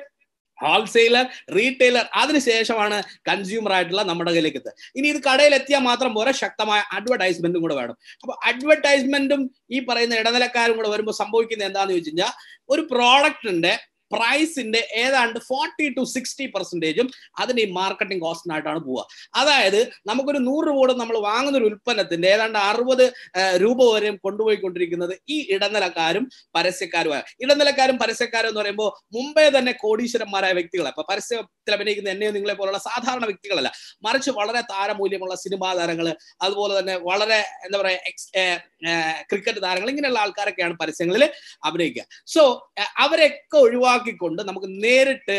wholesaler retailer അതിനുശേഷമാണ് കൺസ്യൂമർ ആയിട്ടുള്ള നമ്മുടെ കയ്യിലേക്ക് എത്തുക ഇനി ഇത് കടയിൽ എത്തിയാൽ മാത്രം പോരാ ശക്തമായ അഡ്വർടൈസ്മെന്റും കൂടെ വേണം അപ്പൊ അഡ്വർടൈസ്മെന്റും ഈ പറയുന്ന ഇടനിലക്കാരും കൂടെ വരുമ്പോൾ സംഭവിക്കുന്നത് എന്താണെന്ന് ചോദിച്ചു കഴിഞ്ഞാൽ ഒരു പ്രോഡക്റ്റിന്റെ പ്രൈസിന്റെ ഏതാണ്ട് ഫോർട്ടി ടു സിക്സ്റ്റി പെർസെൻറ്റേജും അതിന് ഈ മാർക്കറ്റിംഗ് കോസ്റ്റിനായിട്ടാണ് പോവുക അതായത് നമുക്കൊരു നൂറ് രൂപ നമ്മൾ വാങ്ങുന്ന ഒരു ഉൽപ്പന്നത്തിന്റെ ഏതാണ്ട് അറുപത് രൂപ വരെയും കൊണ്ടുപോയിക്കൊണ്ടിരിക്കുന്നത് ഈ ഇടനിലക്കാരും പരസ്യക്കാരും ഇടനിലക്കാരും പരസ്യക്കാരും എന്ന് പറയുമ്പോൾ മുമ്പേ തന്നെ കോടീശ്വരന്മാരായ വ്യക്തികളെ അപ്പൊ പരസ്യത്തിൽ അഭിനയിക്കുന്ന എന്നെ നിങ്ങളെ പോലുള്ള സാധാരണ വ്യക്തികളല്ല മറിച്ച് വളരെ താരമൂല്യമുള്ള സിനിമാ താരങ്ങൾ അതുപോലെ തന്നെ വളരെ എന്താ പറയുക ക്രിക്കറ്റ് താരങ്ങൾ ഇങ്ങനെയുള്ള ആൾക്കാരൊക്കെയാണ് പരസ്യങ്ങളിൽ അഭിനയിക്കുക സോ അവരെയൊക്കെ ഒഴിവാക്കുക ഒഴിവാക്കിക്കൊണ്ട് നമുക്ക് നേരിട്ട്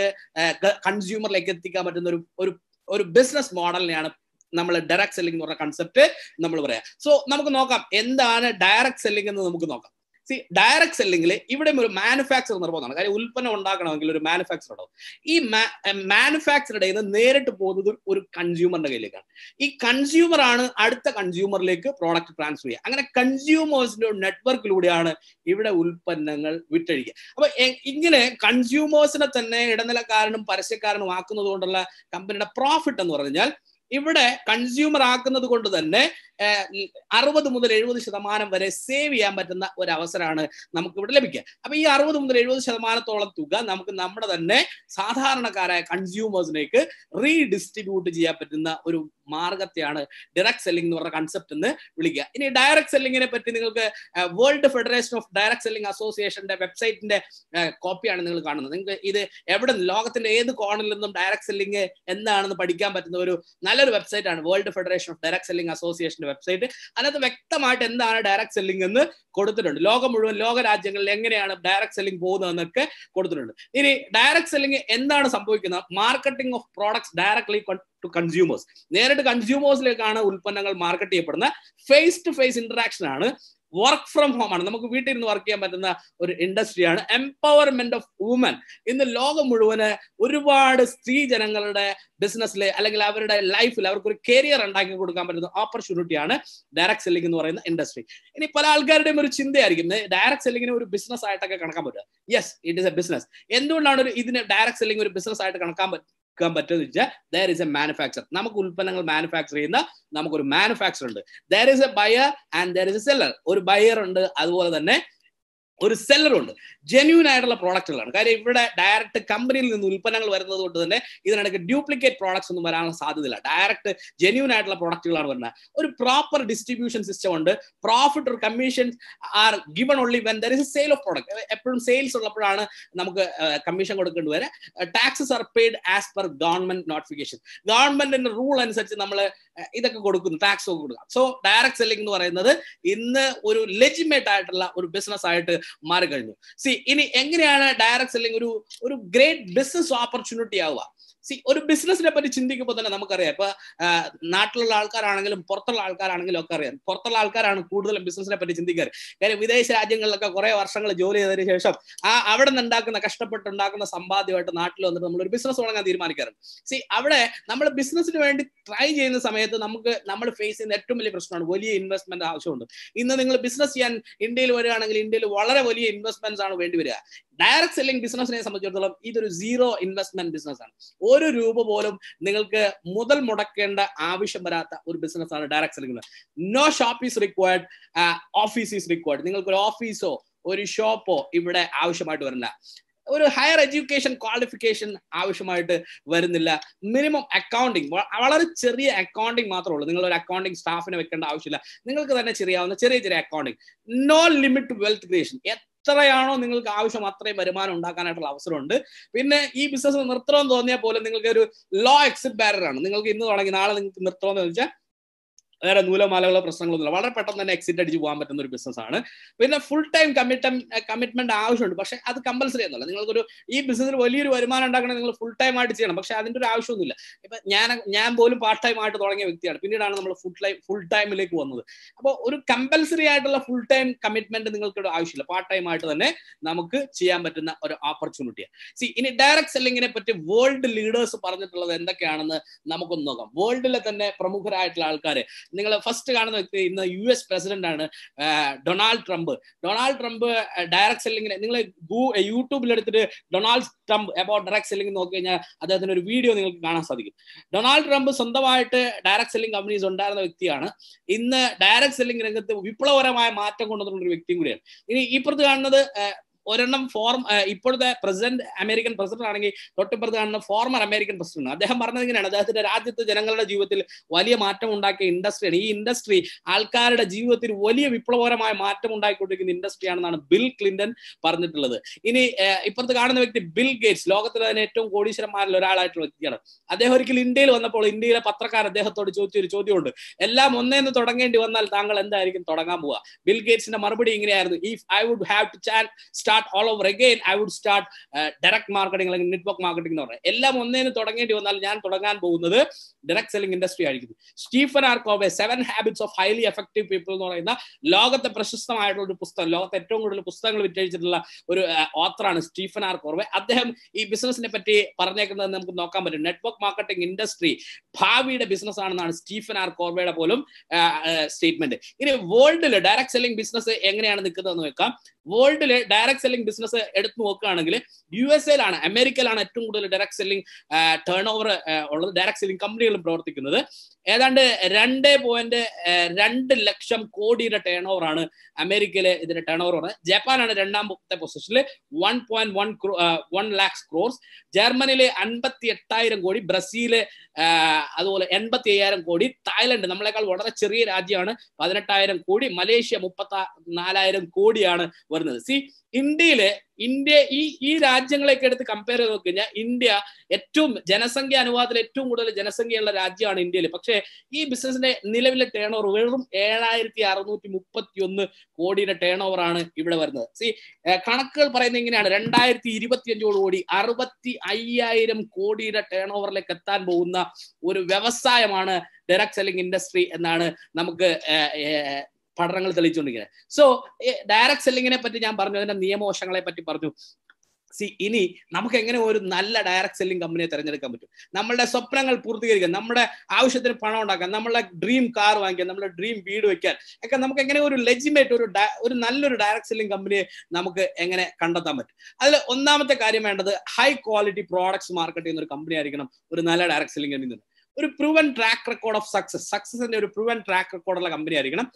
കൺസ്യൂമറിലേക്ക് എത്തിക്കാൻ പറ്റുന്ന ഒരു ഒരു ഒരു ബിസിനസ് മോഡലിനെയാണ് നമ്മൾ ഡയറക്ട് സെല്ലിംഗ് എന്ന് പറഞ്ഞ കൺസെപ്റ്റ് നമ്മൾ പറയാം സോ നമുക്ക് നോക്കാം എന്താണ് ഡയറക്ട് സെല്ലിംഗ് എന്ന് നമുക്ക് നോക്കാം സി ഡയറക്ട് സെല്ലിംഗിൽ ഇവിടെ ഒരു മാനുഫാക്ചർ നിർബന്ധമാണ് കാര്യം ഉൽപ്പന്നം ഉണ്ടാക്കണമെങ്കിൽ ഒരു മാനുഫാക്ചർ ഉണ്ടാവും ഈ മാനുഫാക്ചറുടെ നിന്ന് നേരിട്ട് പോകുന്നത് ഒരു കൺസ്യൂമറിന്റെ കയ്യിലേക്കാണ് ഈ കൺസ്യൂമർ ആണ് അടുത്ത കൺസ്യൂമറിലേക്ക് പ്രോഡക്റ്റ് ട്രാൻസ്ഫർ ചെയ്യുക അങ്ങനെ കൺസ്യൂമേഴ്സിന്റെ ഒരു നെറ്റ്വർക്കിലൂടെയാണ് ഇവിടെ ഉൽപ്പന്നങ്ങൾ വിറ്റഴിക്കുക അപ്പൊ ഇങ്ങനെ കൺസ്യൂമേഴ്സിനെ തന്നെ ഇടനിലക്കാരനും പരസ്യക്കാരനും ആക്കുന്നത് കൊണ്ടുള്ള കമ്പനിയുടെ പ്രോഫിറ്റ് എന്ന് പറഞ്ഞു കഴിഞ്ഞാൽ ഇവിടെ കൺസ്യൂമർ ആക്കുന്നത് കൊണ്ട് തന്നെ അറുപത് മുതൽ എഴുപത് ശതമാനം വരെ സേവ് ചെയ്യാൻ പറ്റുന്ന ഒരു അവസരമാണ് നമുക്ക് ഇവിടെ ലഭിക്കുക അപ്പൊ ഈ അറുപത് മുതൽ എഴുപത് ശതമാനത്തോളം തുക നമുക്ക് നമ്മുടെ തന്നെ സാധാരണക്കാരായ കൺസ്യൂമേഴ്സിലേക്ക് റീഡിസ്ട്രിബ്യൂട്ട് ചെയ്യാൻ പറ്റുന്ന ഒരു മാർഗത്തെയാണ് ഡയറക്ട് സെല്ലിംഗ് എന്ന് പറഞ്ഞ കൺസെപ്റ്റ് എന്ന് വിളിക്കുക ഇനി ഡയറക്ട് സെല്ലിങ്ങിനെ പറ്റി നിങ്ങൾക്ക് world federation of direct selling അസോസിയേഷന്റെ വെബ്സൈറ്റിന്റെ കോപ്പിയാണ് നിങ്ങൾ കാണുന്നത് നിങ്ങൾക്ക് ഇത് എവിടെ ലോകത്തിന്റെ ഏത് കോണിൽ നിന്നും ഡയറക്ട് സെല്ലിംഗ് എന്താണെന്ന് പഠിക്കാൻ പറ്റുന്ന ഒരു നല്ലൊരു വെബ്സൈറ്റ് ആണ് world federation of direct selling അസോസിയേഷന്റെ വെബ്സൈറ്റ് അതിനകത്ത് വ്യക്തമായിട്ട് എന്താണ് ഡയറക്ട് സെല്ലിംഗ് എന്ന് കൊടുത്തിട്ടുണ്ട് ലോകം മുഴുവൻ ലോക രാജ്യങ്ങളിൽ എങ്ങനെയാണ് ഡയറക്ട് സെല്ലിംഗ് പോകുന്നത് എന്നൊക്കെ കൊടുത്തിട്ടുണ്ട് ഇനി ഡയറക്ട് സെല്ലിംഗ് എന്താണ് സംഭവിക്കുന്നത് marketing of products directly to consumers നേരിട്ട് കൺസ്യൂമേഴ്സിലേക്കാണ് ഉൽപ്പന്നങ്ങൾ മാർക്കറ്റ് ചെയ്യപ്പെടുന്ന ഫേസ് ടു ഫേസ് ഇന്ററാക്ഷൻ ആണ് വർക്ക് ഫ്രം ഹോം ആണ് നമുക്ക് വീട്ടിൽ വർക്ക് ചെയ്യാൻ പറ്റുന്ന ഒരു ഇൻഡസ്ട്രിയാണ് എംപവർമെന്റ് ഓഫ് വുമൻ ഇന്ന് ലോകം മുഴുവന് ഒരുപാട് സ്ത്രീ ജനങ്ങളുടെ ബിസിനസ്സിലെ അല്ലെങ്കിൽ അവരുടെ ലൈഫിൽ അവർക്ക് ഒരു കരിയർ ഉണ്ടാക്കി കൊടുക്കാൻ പറ്റുന്ന ഓപ്പർച്യൂണിറ്റിയാണ് ഡയറക്ട് സെല്ലിംഗ് എന്ന് പറയുന്ന ഇൻഡസ്ട്രി ഇനി പല ആൾക്കാരുടെയും ഒരു ചിന്തയായിരിക്കും ഡയറക്ട് സെല്ലിംഗിന് ഒരു ബിസിനസ് ആയിട്ടൊക്കെ കണക്കാൻ പറ്റുക yes it is a business എന്തുകൊണ്ടാണ് ഒരു ഇതിനെ ഡയറക്ട് സെല്ലിംഗ് ഒരു ബിസിനസ് ആയിട്ട് കണക്കാൻ വെക്കാൻ പറ്റുമെന്ന് വെച്ചാൽ ദർ ഇസ് എ മാനുഫാക്ചർ നമുക്ക് ഉൽപ്പന്നങ്ങൾ മാനുഫാക്ചർ ചെയ്യുന്ന നമുക്കൊരു മാനുഫാക്ചർ ഉണ്ട് there is a buyer and there is a seller ഒരു ബയർ ഉണ്ട് അതുപോലെ തന്നെ ഒരു സെല്ലറുണ്ട് ജെന്യൂൻ ആയിട്ടുള്ള പ്രോഡക്റ്റുകളാണ് കാര്യം ഇവിടെ ഡയറക്റ്റ് കമ്പനിയിൽ നിന്ന് ഉൽപ്പന്നങ്ങൾ വരുന്നത് കൊണ്ട് തന്നെ ഇതിനിടയ്ക്ക് ഡ്യൂപ്ലിക്കേറ്റ് പ്രോഡക്ട്സ് ഒന്നും വരാനുള്ള സാധ്യതയില്ല ഡയറക്റ്റ് ജെന്യൂൻ ആയിട്ടുള്ള പ്രോഡക്റ്റുകളാണ് വരുന്നത് ഒരു പ്രോപ്പർ ഡിസ്ട്രിബ്യൂഷൻ സിസ്റ്റം ഉണ്ട് പ്രോഫിറ്റ് ഒരു commission are given only when there is a sale of product എപ്പോഴും സെയിൽസ് ഉള്ളപ്പോഴാണ് നമുക്ക് കമ്മീഷൻ കൊടുക്കേണ്ടി വരെ taxes are paid as per government notification ഗവൺമെന്റിന്റെ റൂൾ അനുസരിച്ച് നമ്മൾ ഇതൊക്കെ കൊടുക്കുന്നു ടാക്സ് ഒക്കെ കൊടുക്കുക സോ ഡയറക്റ്റ് സെല്ലിംഗ് എന്ന് പറയുന്നത് ഇന്ന് ഒരു ലെജിമേറ്റ് ആയിട്ടുള്ള ഒരു ബിസിനസ് ആയിട്ട് മാറിക്കഴിഞ്ഞു സി ഇനി എങ്ങനെയാണ് ഡയറക്ട് സെല്ലിംഗ് ഒരു ഒരു ഗ്രേറ്റ് ബിസിനസ് ഓപ്പർച്യൂണിറ്റി ആവുക സി ഒരു ബിസിനസ്സിനെ പറ്റി ചിന്തിക്കുമ്പോൾ തന്നെ നമുക്കറിയാം ഇപ്പൊ നാട്ടിലുള്ള ആൾക്കാരാണെങ്കിലും പുറത്തുള്ള ആൾക്കാരാണെങ്കിലും ഒക്കെ അറിയാം പുറത്തുള്ള ആൾക്കാരാണ് കൂടുതലും ബിസിനസ്സിനെ പറ്റി ചിന്തിക്കാറ് കാര്യം വിദേശ രാജ്യങ്ങളിലൊക്കെ കുറെ വർഷങ്ങൾ ജോലി ചെയ്തതിനു ശേഷം ആ അവിടെ കഷ്ടപ്പെട്ട് കഷ്ടപ്പെട്ടുണ്ടാക്കുന്ന സമ്പാദ്യമായിട്ട് നാട്ടിൽ വന്നിട്ട് നമ്മൾ ഒരു ബിസിനസ് തുടങ്ങാൻ തീരുമാനിക്കാറുണ്ട് സി അവിടെ നമ്മൾ ബിസിനസ്സിന് വേണ്ടി ട്രൈ ചെയ്യുന്ന സമയത്ത് നമുക്ക് നമ്മൾ ഫേസ് ചെയ്യുന്ന ഏറ്റവും വലിയ പ്രശ്നമാണ് വലിയ ഇൻവെസ്റ്റ്മെന്റ് ആവശ്യമുണ്ട് ഇന്ന് നിങ്ങൾ ബിസിനസ് ചെയ്യാൻ ഇന്ത്യയിൽ വരികയാണെങ്കിൽ ഇന്ത്യയിൽ വളരെ വലിയ ഇൻവെസ്റ്റ്മെന്റ്സ് ആണ് വേണ്ടി വരിക ഡയറക്റ്റ് സെല്ലിംഗ് ബിസിനസ്സിനെ സംബന്ധിച്ചിടത്തോളം ഇതൊരു സീറോ ഇൻവെസ്റ്റ്മെന്റ് ബിസിനസ് ആണ് ഒരു രൂപ പോലും നിങ്ങൾക്ക് മുതൽ മുടക്കേണ്ട ആവശ്യം വരാത്ത ഒരു ബിസിനസ് ആണ് direct selling no shop is required office is required നിങ്ങൾക്ക് ഒരു ഓഫീസോ ഒരു ഷോപ്പോ ഇവിടെ ആവശ്യമായിട്ട് വരില്ല ഒരു ഹയർ എഡ്യൂക്കേഷൻ ക്വാളിഫിക്കേഷൻ ആവശ്യമായിട്ട് വരുന്നില്ല മിനിമം അക്കൗണ്ടിങ് വളരെ ചെറിയ അക്കൗണ്ടിങ് മാത്രമേ ഉള്ളൂ നിങ്ങൾ ഒരു അക്കൗണ്ടിങ് സ്റ്റാഫിനെ വെക്കേണ്ട ആവശ്യമില്ല നിങ്ങൾക്ക് തന്നെ ചെറിയാവുന്ന ചെറിയ ചെറിയ accounting no limit wealth creation എത്രയാണോ നിങ്ങൾക്ക് ആവശ്യം അത്രയും വരുമാനം ഉണ്ടാക്കാനായിട്ടുള്ള അവസരമുണ്ട് പിന്നെ ഈ ബിസിനസ് നിർത്തണം തോന്നിയാൽ പോലും നിങ്ങൾക്ക് ഒരു ലോ എക്സിറ്റ് ബാരർ ആണ് നിങ്ങൾക്ക് ഇന്ന് തുടങ്ങി നാളെ നിങ്ങൾക്ക് നിർത്തണമെന്ന് വെച്ചാൽ വേറെ നൂലമാലകളോ പ്രശ്നങ്ങളൊന്നുമില്ല വളരെ പെട്ടെന്ന് തന്നെ എക്സിറ്റ് അടിച്ച് പോകാൻ പറ്റുന്ന ഒരു ബിസിനസ് ആണ് പിന്നെ ഫുൾ ടൈം കമ്മിറ്റ് കമ്മിറ്റ്മെന്റ് ആവശ്യമുണ്ട് പക്ഷേ അത് കമ്പൽസറി എന്നല്ല നിങ്ങൾക്കൊരു ഈ ബിസിനസ്സിൽ വലിയൊരു വരുമാനം ഉണ്ടാക്കണമെങ്കിൽ നിങ്ങൾ ഫുൾ ടൈം ആയിട്ട് ചെയ്യണം പക്ഷേ അതിൻ്റെ ഒരു ആവശ്യമൊന്നുമില്ല ഇപ്പൊ ഞാൻ ഞാൻ പോലും പാർട്ട് ടൈം ആയിട്ട് തുടങ്ങിയ വ്യക്തിയാണ് പിന്നീടാണ് നമ്മൾ ഫുൾ ടൈം ഫുൾ ടൈമിലേക്ക് വന്നത് അപ്പോൾ ഒരു കമ്പൽസറി ആയിട്ടുള്ള ഫുൾ ടൈം കമ്മിറ്റ്മെന്റ് നിങ്ങൾക്ക് ആവശ്യമില്ല പാർട്ട് ടൈം ആയിട്ട് തന്നെ നമുക്ക് ചെയ്യാൻ പറ്റുന്ന ഒരു ഓപ്പർച്യൂണിറ്റിയാണ് സി ഇനി ഡയറക്റ്റ് സെല്ലിങ്ങിനെ പറ്റി വേൾഡ് ലീഡേഴ്സ് പറഞ്ഞിട്ടുള്ളത് എന്തൊക്കെയാണെന്ന് നമുക്കൊന്ന് നോക്കാം വേൾഡിലെ തന്നെ പ്രമുഖരായിട്ടുള്ള ആൾക്കാർ നിങ്ങൾ ഫസ്റ്റ് കാണുന്ന വ്യക്തി ഇന്ന് യു എസ് പ്രസിഡന്റ് ആണ് Donald Trump Donald Trump direct selling നിങ്ങൾ യൂട്യൂബിൽ എടുത്തിട്ട് ഡൊണാൾഡ് ട്രംപ് അബൌട്ട് ഡയറക്ട് സെല്ലിംഗ് നോക്കി കഴിഞ്ഞാൽ അദ്ദേഹത്തിന് ഒരു വീഡിയോ നിങ്ങൾക്ക് കാണാൻ സാധിക്കും ഡൊണാൾഡ് ട്രംപ് സ്വന്തമായിട്ട് ഡയറക്ട് സെല്ലിംഗ് കമ്പനീസ് ഉണ്ടായിരുന്ന വ്യക്തിയാണ് ഇന്ന് ഡയറക്ട് സെല്ലിംഗ് രംഗത്ത് വിപ്ലവകരമായ മാറ്റം കൊണ്ടുവന്നിട്ടുള്ള ഒരു വ്യക്തിയും കൂടിയാണ് ഇനി ഇപ്പുറത്ത് കാണുന്നത് ഒരെണ്ണം ഫോർ ഇപ്പോഴത്തെ പ്രസിഡന്റ് അമേരിക്കൻ പ്രസിഡന്റ് ആണെങ്കിൽ തൊട്ടിപ്പുറത്ത് കാണുന്ന ഫോർമർ അമേരിക്കൻ പ്രസിഡന്റ് അദ്ദേഹം പറഞ്ഞത് ഇങ്ങനെയാണ് അദ്ദേഹത്തിന്റെ രാജ്യത്ത് ജനങ്ങളുടെ ജീവിതത്തിൽ വലിയ മാറ്റം ഉണ്ടാക്കിയ ഇൻഡസ്ട്രിയാണ് ഈ ഇൻഡസ്ട്രി ആൾക്കാരുടെ ജീവിതത്തിൽ വലിയ വിപ്ലവകരമായ മാറ്റം ഉണ്ടാക്കിക്കൊണ്ടിരിക്കുന്ന ഇൻഡസ്ട്രിയാണെന്നാണ് ബിൽ ക്ലിന്റൺ പറഞ്ഞിട്ടുള്ളത് ഇനി ഇപ്പുറത്ത് കാണുന്ന വ്യക്തി ബിൽ ഗേറ്റ്സ് ലോകത്തിലെ തന്നെ ഏറ്റവും കോടീശ്വരന്മാരിൽ ഒരാളായിട്ടുള്ള വ്യക്തിയാണ് അദ്ദേഹം ഒരിക്കൽ ഇന്ത്യയിൽ വന്നപ്പോൾ ഇന്ത്യയിലെ പത്രക്കാർ അദ്ദേഹത്തോട് ചോദിച്ച ഒരു ചോദ്യമുണ്ട് എല്ലാം ഒന്നേന്ന് തുടങ്ങേണ്ടി വന്നാൽ താങ്കൾ എന്തായിരിക്കും തുടങ്ങാൻ പോവുക ബിൽ ഗേറ്റ്സിന്റെ മറുപടി ഇങ്ങനെയായിരുന്നു if I would have to start start all over again I would start direct marketing അല്ലെങ്കിൽ നെറ്റ്വർക്ക് മാർക്കറ്റിംഗ് എന്ന് പറഞ്ഞാൽ എല്ലാം ഒന്നേന്ന് തുടങ്ങേണ്ടി വന്നാൽ ഞാൻ തുടങ്ങാൻ പോകുന്നത് ഡയറക്ട് സെല്ലിംഗ് ഇൻഡസ്ട്രി ആയിരിക്കും Stephen R Covey seven habits of highly effective people എന്ന് പറയുന്ന ലോകത്തെ പ്രശസ്തമായിട്ടുള്ള ഒരു പുസ്തകം ലോകത്തെ ഏറ്റവും കൂടുതൽ പുസ്തകങ്ങൾ വിറ്റഴിച്ചിട്ടുള്ള ഒരു ഓത്തറാണ് സ്റ്റീഫൻ ആർ കോർവെ അദ്ദേഹം ഈ ബിസിനസിനെ പറ്റി പറഞ്ഞേക്കുന്നത് നമുക്ക് നോക്കാൻ പറ്റും നെറ്റ്വർക്ക് മാർക്കറ്റിംഗ് ഇൻഡസ്ട്രി ഭാവിയുടെ ബിസിനസ് ആണെന്നാണ് സ്റ്റീഫൻ ആർ കോർവയുടെ പോലും സ്റ്റേറ്റ്മെന്റ് ഇനി വേൾഡിൽ ഡയറക്ട് സെല്ലിംഗ് ബിസിനസ് എങ്ങനെയാണ് നിൽക്കുന്നതെന്ന് വെക്കാം വേൾഡിൽ ഡയറക്ട് ഡയറക്ട് സെല്ലിംഗ് ബിസിനസ് എടുത്ത് നോക്കുകയാണെങ്കിൽ യു എസ് എയിലാണ് അമേരിക്കയിലാണ് ഏറ്റവും കൂടുതൽ ഡയറക്ട് സെല്ലിംഗ് ടേൺ ഓവർ ഉള്ളത് ഡയറക്ട് സെല്ലിംഗ് കമ്പനികളും പ്രവർത്തിക്കുന്നത് ഏതാണ്ട് രണ്ട് പോയിന്റ് രണ്ട് ലക്ഷം കോടിയുടെ ടേൺ ഓവർ ആണ് അമേരിക്കയിലെ ഇതിന്റെ ടേൺ ഓവർ ആണ് ജപ്പാനാണ് രണ്ടാമത്തെ പൊസിഷനിൽ one point one one lakhs crores ജർമ്മനിയിലെ അൻപത്തി എട്ടായിരം കോടി ബ്രസീല് അതുപോലെ എൺപത്തി അയ്യായിരം കോടി തായ്ലൻഡ് നമ്മളെക്കാൾ വളരെ ചെറിയ രാജ്യമാണ് പതിനെട്ടായിരം കോടി മലേഷ്യ മുപ്പത്തി നാലായിരം കോടിയാണ് വരുന്നത് സി ഇൻ ഇന്ത്യയിലെ ഇന്ത്യ ഈ ഈ രാജ്യങ്ങളെയൊക്കെ എടുത്ത് കമ്പയർ ചെയ്ത് നോക്കിക്കഴിഞ്ഞാൽ ഇന്ത്യ ഏറ്റവും ജനസംഖ്യ അനുപാതത്തിൽ ഏറ്റവും കൂടുതൽ ജനസംഖ്യയുള്ള രാജ്യമാണ് ഇന്ത്യയിൽ പക്ഷേ ഈ ബിസിനസിന്റെ നിലവിലെ ടേൺ ഓവർ വെറും ഏഴായിരത്തി അറുന്നൂറ്റി മുപ്പത്തി ഒന്ന് കോടിയുടെ ടേൺ ഓവർ ആണ് ഇവിടെ വരുന്നത് സി കണക്കുകൾ പറയുന്നത് ഇങ്ങനെയാണ് രണ്ടായിരത്തി ഇരുപത്തി അഞ്ചോട് കൂടി അറുപത്തി അയ്യായിരം കോടിയുടെ ടേൺ ഓവറിലേക്ക് എത്താൻ പോകുന്ന ഒരു വ്യവസായമാണ് ഡയറക്ട് സെല്ലിംഗ് ഇൻഡസ്ട്രി എന്നാണ് നമുക്ക് പഠനങ്ങൾ തെളിയിച്ചുകൊണ്ടിരിക്കുന്നത് സോ ഡയറക്ട് സെല്ലിങ്ങിനെ പറ്റി ഞാൻ പറഞ്ഞു അതിന്റെ നിയമവശങ്ങളെ പറ്റി പറഞ്ഞു സി ഇനി നമുക്ക് എങ്ങനെ ഒരു നല്ല ഡയറക്ട് സെല്ലിംഗ് കമ്പനിയെ തിരഞ്ഞെടുക്കാൻ പറ്റും നമ്മുടെ സ്വപ്നങ്ങൾ പൂർത്തീകരിക്കാൻ നമ്മുടെ ആവശ്യത്തിന് പണം ഉണ്ടാക്കാൻ നമ്മളെ ഡ്രീം കാർ വാങ്ങിക്കാൻ നമ്മുടെ ഡ്രീം വീട് വെക്കാൻ ഒക്കെ നമുക്ക് എങ്ങനെ ഒരു ലെജിമേറ്റ് ഒരു ഒരു നല്ലൊരു ഡയറക്ട് സെല്ലിംഗ് കമ്പനിയെ നമുക്ക് എങ്ങനെ കണ്ടെത്താൻ പറ്റും അതിൽ ഒന്നാമത്തെ കാര്യം വേണ്ടത് ഹൈ ക്വാളിറ്റി പ്രോഡക്ട്സ് മാർക്കറ്റ് ചെയ്യുന്ന ഒരു കമ്പനി ആയിരിക്കണം ഒരു നല്ല ഡയറക്ട് സെല്ലിംഗ് കമ്പനി ഒരു proven track record of success സക്സസിന്റെ ഒരു പ്രൂവൻ ട്രാക്ക് റെക്കോർഡുള്ള കമ്പനി ആയിരിക്കണം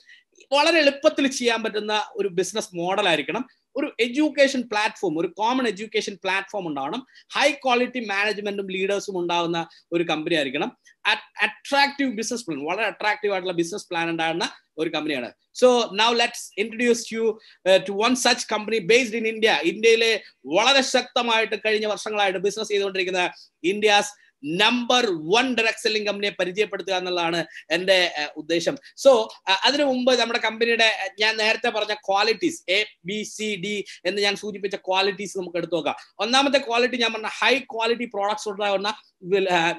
വളരെ എളുപ്പത്തിൽ ചെയ്യാൻ പറ്റുന്ന ഒരു ബിസിനസ് മോഡൽ ആയിരിക്കണം ഒരു എഡ്യൂക്കേഷൻ പ്ലാറ്റ്ഫോം ഒരു കോമൺ എഡ്യൂക്കേഷൻ പ്ലാറ്റ്ഫോം ഉണ്ടാവണം ഹൈ ക്വാളിറ്റി മാനേജ്മെന്റും ലീഡേഴ്സും ഉണ്ടാവുന്ന ഒരു കമ്പനി ആയിരിക്കണം അട്രാക്റ്റീവ് ബിസിനസ് പ്ലാൻ വളരെ അട്രാക്റ്റീവ് ആയിട്ടുള്ള ബിസിനസ് പ്ലാൻ ഉണ്ടാകുന്ന ഒരു കമ്പനിയാണ് so now let's introduce you to one such company based in India ഇന്ത്യയിലെ വളരെ ശക്തമായിട്ട് കഴിഞ്ഞ വർഷങ്ങളായിട്ട് ബിസിനസ് ചെയ്തുകൊണ്ടിരിക്കുന്ന India's number one direct selling കമ്പനിയെ പരിചയപ്പെടുത്തുക എന്നുള്ളതാണ് എൻ്റെ ഉദ്ദേശം സോ അതിനു മുമ്പ് നമ്മുടെ കമ്പനിയുടെ ഞാൻ നേരത്തെ പറഞ്ഞ qualities A B C D എന്ന് ഞാൻ സൂചിപ്പിച്ച ക്വാളിറ്റീസ് നമുക്ക് എടുത്തു നോക്കാം ഒന്നാമത്തെ ക്വാളിറ്റി ഞാൻ പറഞ്ഞ ഹൈ ക്വാളിറ്റി പ്രോഡക്ട്സ് ഉണ്ടാകുന്ന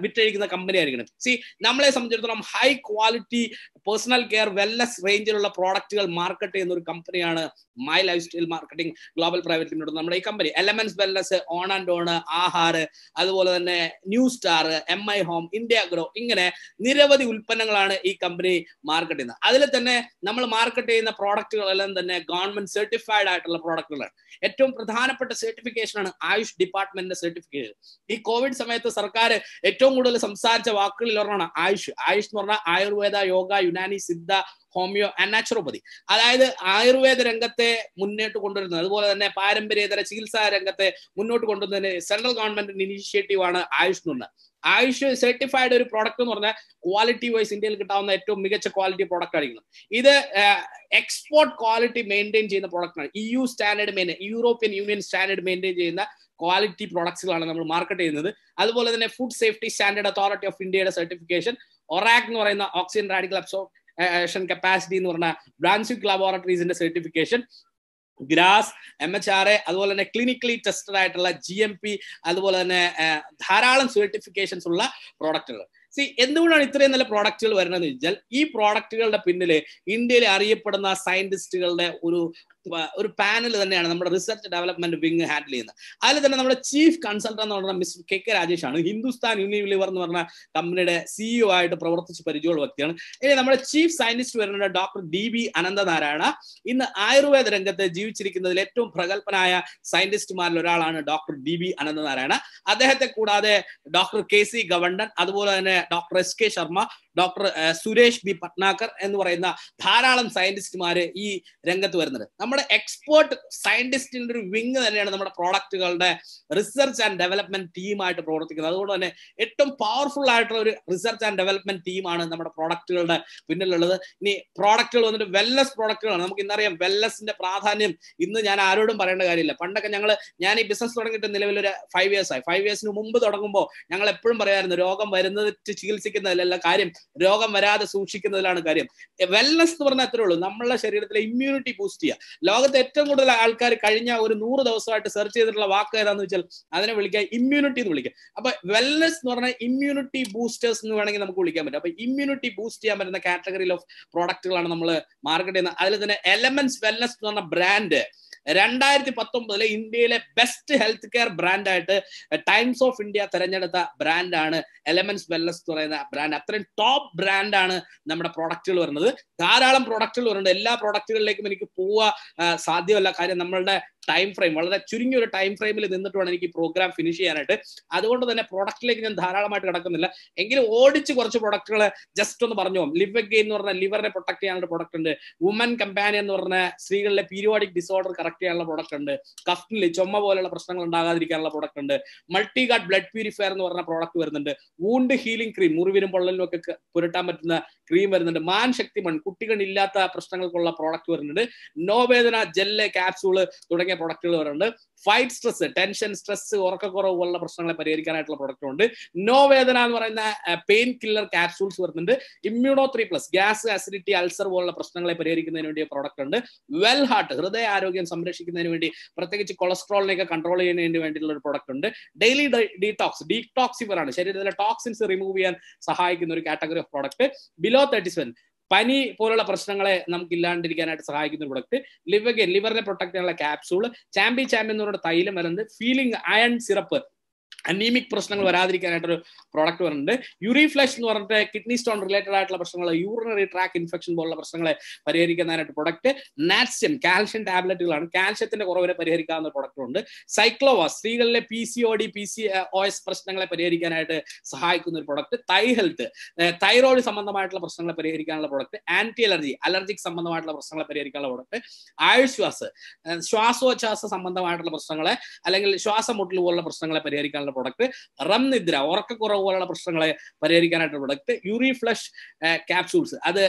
വിറ്റഴിക്കുന്ന കമ്പനി ആയിരിക്കണം സി നമ്മളെ സംബന്ധിച്ചിടത്തോളം high quality personal care wellness റേഞ്ചിലുള്ള പ്രോഡക്റ്റുകൾ മാർക്കറ്റ് ചെയ്യുന്ന ഒരു കമ്പനിയാണ് My life style marketing global private Limited നമ്മുടെ ഈ company Elements Wellness On and On Aahar അതുപോലെ തന്നെ New Star M I Home India Grow ഇങ്ങനെ നിരവധി ഉൽപ്പന്നങ്ങളാണ് ഈ കമ്പനി മാർക്കറ്റ് ചെയ്യുന്നത് അതിൽ തന്നെ നമ്മൾ മാർക്കറ്റ് ചെയ്യുന്ന പ്രോഡക്റ്റുകളെല്ലാം തന്നെ ഗവൺമെന്റ് സർട്ടിഫൈഡ് ആയിട്ടുള്ള പ്രോഡക്റ്റുകളാണ് ഏറ്റവും പ്രധാനപ്പെട്ട സർട്ടിഫിക്കേഷനാണ് ആയുഷ് ഡിപ്പാർട്ട്മെന്റിന്റെ സർട്ടിഫിക്കേഷൻ ഈ കോവിഡ് സമയത്ത് സർക്കാർ പുള്ളിക്കാര് ഏറ്റവും കൂടുതൽ സംസാരിച്ച വാക്കുകളിൽ ഒരെണ്ണമാണ് ആയുഷ് ആയുഷ് എന്ന് പറഞ്ഞാൽ Ayurveda yoga Unani Siddha homeo and naturopathy അതായത് ആയുർവേദ രംഗത്തെ മുന്നോട്ട് കൊണ്ടുവരുന്നത് അതുപോലെ തന്നെ പാരമ്പര്യേതര ചികിത്സാ രംഗത്തെ മുന്നോട്ട് കൊണ്ടുവരുന്നതിന് സെൻട്രൽ ഗവൺമെന്റിന്റെ ആണ് ആയുഷ് എന്ന് പറഞ്ഞത് ആയുഷ് സർട്ടിഫൈഡ് ഒരു പ്രോഡക്റ്റ് എന്ന് പറഞ്ഞാൽ ക്വാളിറ്റി വൈസ് ഇന്ത്യയിൽ കിട്ടാവുന്ന ഏറ്റവും മികച്ച ക്വാളിറ്റി പ്രോഡക്റ്റ് ആയിരിക്കണം ഇത് എക്സ്പോർട്ട് ക്വാളിറ്റി മെയിൻറ്റെയിൻ ചെയ്യുന്ന പ്രോഡക്റ്റ് ആണ് U standard main European Union standard maintain ചെയ്യുന്ന ക്വാളിറ്റി പ്രോഡക്ട്സുകളാണ് നമ്മൾ മാർക്കറ്റ് ചെയ്യുന്നത് അതുപോലെ തന്നെ food safety standard authority of ഇന്ത്യയുടെ സർട്ടിഫിക്കേഷൻ ഒറാക് എന്ന് പറയുന്ന ഓക്സിജൻ റാഡിക്കൽ അബ്സോർപ്ഷൻ കപ്പാസിറ്റി എന്ന് പറഞ്ഞ ബ്രാൻസിക് ലബോറട്ടറീസിന്റെ certification GRAS M H R A അതുപോലെ തന്നെ ക്ലിനിക്കലി ടെസ്റ്റഡ് ആയിട്ടുള്ള ജി എം പി അതുപോലെ തന്നെ ധാരാളം സർട്ടിഫിക്കേഷൻസ് ഉള്ള പ്രോഡക്റ്റുകൾ സി എന്തുകൊണ്ടാണ് ഇത്രയും നല്ല പ്രോഡക്റ്റുകൾ വരുന്നത് വെച്ചാൽ ഈ പ്രോഡക്റ്റുകളുടെ പിന്നിൽ ഇന്ത്യയിൽ അറിയപ്പെടുന്ന സയന്റിസ്റ്റുകളുടെ ഒരു ഒരു പാനൽ തന്നെയാണ് നമ്മുടെ റിസർച്ച് ഡെവലപ്മെന്റ് വിങ് ഹാൻഡിൽ ചെയ്യുന്നത് അതിൽ തന്നെ നമ്മുടെ ചീഫ് കൺസൾട്ടന്റ് എന്ന് പറഞ്ഞ മിസ്റ്റർ കെ കെ രാജേഷ് ആണ് ഹിന്ദുസ്ഥാൻ യൂണിവർ എന്ന് പറഞ്ഞ കമ്പനിയുടെ സിഇഒ ആയിട്ട് പ്രവർത്തിച്ച് പരിചയമുള്ള വ്യക്തിയാണ് ഇനി നമ്മുടെ ചീഫ് സയന്റിസ്റ്റ് വരുന്ന ഡോക്ടർ ഡി ബി അനന്തനാരായണ ഇന്ന് ആയുർവേദ രംഗത്ത് ജീവിച്ചിരിക്കുന്നതിൽ ഏറ്റവും പ്രഗത്ഭനായ സയന്റിസ്റ്റുമാരിൽ ഒരാളാണ് ഡോക്ടർ ഡി ബി അനന്തനാരായണ അദ്ദേഹത്തെ കൂടാതെ ഡോക്ടർ കെ സി ഗവണ്ടൻ അതുപോലെ തന്നെ doctor S K Sharma doctor Suresh B Patnakar എന്ന് പറയുന്ന ധാരാളം സയന്റിസ്റ്റുമാര് ഈ രംഗത്ത് വരുന്നത് നമ്മുടെ നമ്മുടെ എക്സ്പേർട്ട് സയന്റിസ്റ്റിന്റെ ഒരു വിങ് തന്നെയാണ് നമ്മുടെ പ്രോഡക്റ്റുകളുടെ റിസർച്ച് ആൻഡ് ഡെവലപ്മെന്റ് ടീമായിട്ട് പ്രവർത്തിക്കുന്നത് അതുകൊണ്ട് തന്നെ ഏറ്റവും പവർഫുൾ ആയിട്ടുള്ള ഒരു റിസർച്ച് ആൻഡ് ഡെവലപ്മെന്റ് ടീമാണ് നമ്മുടെ പ്രോഡക്റ്റുകളുടെ പിന്നിലുള്ളത് ഇനി പ്രോഡക്റ്റുകൾ വന്നിട്ട് വെല്ലസ് പ്രോഡക്റ്റുകളാണ് നമുക്ക് ഇന്നറിയാം വെല്ലസിന്റെ പ്രാധാന്യം ഇന്ന് ഞാൻ ആരോടും പറയേണ്ട കാര്യമില്ല പണ്ടൊക്കെ ഞങ്ങൾ ഞാൻ ഈ ബിസിനസ് തുടങ്ങിയിട്ട് നിലവിലൊരു ഫൈവ് ഇയേഴ്സ് ആയി ഫൈവ് ഇയേഴ്സിന് മുമ്പ് തുടങ്ങുമ്പോൾ ഞങ്ങൾ എപ്പോഴും പറയായിരുന്നു രോഗം വരുന്നത് ചികിത്സിക്കുന്നതിലല്ല കാര്യം രോഗം വരാതെ സൂക്ഷിക്കുന്നതിലാണ് കാര്യം വെല്ലസ് എന്ന് പറഞ്ഞാൽ അത്രേ ഉള്ളൂ നമ്മളെ ശരീരത്തിലെ ഇമ്മ്യൂണിറ്റി ബൂസ്റ്റ് ചെയ്യുക ലോകത്തെ ഏറ്റവും കൂടുതൽ ആൾക്കാർ കഴിഞ്ഞ ഒരു നൂറ് ദിവസമായിട്ട് സെർച്ച് ചെയ്തിട്ടുള്ള വാക്ക് ഏതാന്ന് വെച്ചാൽ അതിനെ വിളിക്കുക ഇമ്മ്യൂണിറ്റി എന്ന് വിളിക്കുക അപ്പൊ വെൽനെസ് എന്ന് പറഞ്ഞാൽ ഇമ്മ്യൂണിറ്റി ബൂസ്റ്റേഴ്സ് എന്ന് വേണമെങ്കിൽ നമുക്ക് വിളിക്കാൻ പറ്റും അപ്പൊ ഇമ്മ്യൂണിറ്റി ബൂസ്റ്റ് ചെയ്യാൻ പറ്റുന്ന കാറ്റഗറിയിൽ ഓഫ് പ്രോഡക്റ്റുകളാണ് നമ്മൾ മാർക്കറ്റ് ചെയ്യുന്നത് അതിൽ തന്നെ എലമെന്റ്സ് വെൽനെസ് എന്ന് പറഞ്ഞ ബ്രാൻഡ് രണ്ടായിരത്തി പത്തൊമ്പതിലെ ഇന്ത്യയിലെ ബെസ്റ്റ് ഹെൽത്ത് കെയർ ബ്രാൻഡായിട്ട് ടൈംസ് ഓഫ് ഇന്ത്യ തിരഞ്ഞെടുത്ത ബ്രാൻഡാണ് എലമെന്റ്സ് വെല്ലസ് പറയുന്ന ബ്രാൻഡ് അത്രയും ടോപ്പ് ബ്രാൻഡാണ് നമ്മുടെ പ്രോഡക്റ്റുകൾ വരുന്നത് ധാരാളം പ്രോഡക്റ്റുകൾ വരുന്നുണ്ട് എല്ലാ പ്രോഡക്റ്റുകളിലേക്കും എനിക്ക് പോവാ സാധ്യമല്ല കാര്യം നമ്മളുടെ ടൈം ഫ്രെയിം വളരെ ചുരുങ്ങിയ ഒരു ടൈം ഫ്രെയിമിൽ നിന്നിട്ട് വേണം എനിക്ക് പ്രോഗ്രാം ഫിനിഷ് ചെയ്യാനായിട്ട് അതുകൊണ്ട് തന്നെ പ്രൊഡക്റ്റിലേക്ക് ഞാൻ ധാരാളമായിട്ട് കിടക്കുന്നില്ല എങ്കിലും ഓടിച്ച് കുറച്ച് പ്രൊഡക്റ്റുകൾ ജസ്റ്റ് ഒന്ന് പറഞ്ഞു ലിവ് അഗെയിൻ എന്ന് പറഞ്ഞ ലിവറിനെ പ്രൊട്ടക്ട് ചെയ്യാനുള്ള പ്രൊഡക്റ്റ് ഉണ്ട് വുമൻ കമ്പാനിയൻ എന്ന് പറഞ്ഞ സ്ത്രീകളിലെ പീരിയോഡിക് ഡിസോർഡർ കറക്റ്റ് ചെയ്യാനുള്ള പ്രൊഡക്റ്റ് ഉണ്ട് കഫ്റ്റിൽ ചുമ പോലുള്ള പ്രശ്നങ്ങൾ ഉണ്ടാകാതിരിക്കാനുള്ള പ്രൊഡക്റ്റ് ഉണ്ട് മൾട്ടി ഗാർഡ് ബ്ലഡ് പ്യൂരിഫയർ എന്ന് പറഞ്ഞ പ്രോഡക്റ്റ് വരുന്നുണ്ട് വൂണ്ട് ഹീലിംഗ് ക്രീം മുറിവിനും പൊള്ളലിനും ഒക്കെ പുരട്ടാൻ പറ്റുന്ന ക്രീം വരുന്നുണ്ട് മാൻ ശക്തി മൺ കുട്ടികളില്ലാത്ത പ്രശ്നങ്ങൾക്കുള്ള പ്രോഡക്റ്റ് വരുന്നുണ്ട് നോവേദന ജെല്ല് കാപ്സൂള് തുടങ്ങി എന്തൊക്കെ പ്രൊഡക്റ്റുകൾ വരുന്നുണ്ട് ഫൈറ്റ് സ്ട്രെസ് ടെൻഷൻ സ്ട്രെസ് ഉറക്കക്കുറവ് പോലുള്ള പ്രശ്നങ്ങളെ പരിഹരിക്കാനായിട്ടുള്ള പ്രൊഡക്റ്റ് ഉണ്ട് നോ വേദന എന്ന് പറയുന്ന പെയിൻ കില്ലർ കാപ്സൂൾസ് വരുന്നുണ്ട് immuno three plus gas acidity ulcer പോലുള്ള പ്രശ്നങ്ങളെ പരിഹരിക്കുന്നതിന് വേണ്ടിയ പ്രൊഡക്റ്റ് ഉണ്ട് വെൽ ഹാർട്ട് ഹൃദയ ആരോഗ്യം സംരക്ഷിക്കുന്നതിന് വേണ്ടി പ്രത്യേകിച്ച് കൊളസ്ട്രോളിനെയൊക്കെ കൺട്രോൾ ചെയ്യുന്നതിന് വേണ്ടിയിട്ടുള്ള ഒരു പ്രൊഡക്റ്റ് ഉണ്ട് ഡെയിലി ഡീടോക്സ് ഡീടോക്സിഫർ ആണ് ശരീരത്തിലെ ടോക്സിൻസ് റിമൂവ് ചെയ്യാൻ സഹായിക്കുന്ന ഒരു category of product below thirty seven പനി പോലുള്ള പ്രശ്നങ്ങളെ നമുക്ക് ഇല്ലാണ്ടിരിക്കാനായിട്ട് സഹായിക്കുന്ന ഒരു പ്രൊഡക്റ്റ് ലിവർ ലിവറിനെ പ്രൊട്ടക്ട് ചെയ്യാനുള്ള ക്യാപ്സൂൾ ചാമ്പി ചാമ്പ്യൻ തൈലം വരുന്നത് ഫീലിംഗ് അയൺ സിറപ്പ് അനീമിക് പ്രശ്നങ്ങൾ വരാതിരിക്കാനായിട്ടൊരു പ്രോഡക്റ്റ് വരുന്നുണ്ട് യൂറിഫ്ലഷ് എന്ന് പറഞ്ഞിട്ട് കിഡ്നി സ്റ്റോൺ റിലേറ്റഡ് ആയിട്ടുള്ള പ്രശ്നങ്ങൾ യൂറിനറി ട്രാക്ക് ഇൻഫെക്ഷൻ പോലുള്ള പ്രശ്നങ്ങളെ പരിഹരിക്കുന്നതിനായിട്ട് പ്രൊഡക്റ്റ് നാറ്റ്സ്യം കാൽഷ്യം ടാബ്ലറ്റുകളാണ് കാൽഷ്യത്തിന്റെ കുറവിനെ പരിഹരിക്കാവുന്ന പ്രൊഡക്റ്റും ഉണ്ട് സൈക്ലോവ സ്ത്രീകളിലെ P C O D P C O S പ്രശ്നങ്ങളെ പരിഹരിക്കാനായിട്ട് സഹായിക്കുന്ന ഒരു പ്രൊഡക്റ്റ് തൈ ഹെൽത്ത് തൈറോയിഡ് സംബന്ധമായിട്ടുള്ള പ്രശ്നങ്ങളെ പരിഹരിക്കാനുള്ള പ്രൊഡക്റ്റ് ആന്റി അലർജി അലർജിക് സംബന്ധമായിട്ടുള്ള പ്രശ്നങ്ങളെ പരിഹരിക്കാനുള്ള പ്രൊഡക്റ്റ് ആയുശ്വാസ് ശ്വാസോച്ഛ്വാസ സംബന്ധമായിട്ടുള്ള പ്രശ്നങ്ങളെ അല്ലെങ്കിൽ ശ്വാസം മുട്ടൽ പോലുള്ള പ്രശ്നങ്ങളെ പരിഹരിക്കാനുള്ള പ്രൊഡക്റ്റ് റം നിദ്ര ഉറക്കക്കുറവ് പോലുള്ള പ്രശ്നങ്ങളെ പരിഹരിക്കാനായിട്ടുള്ള പ്രൊഡക്റ്റ് യൂറി ഫ്ലഷ് ക്യാപ്സൂൾസ് അത്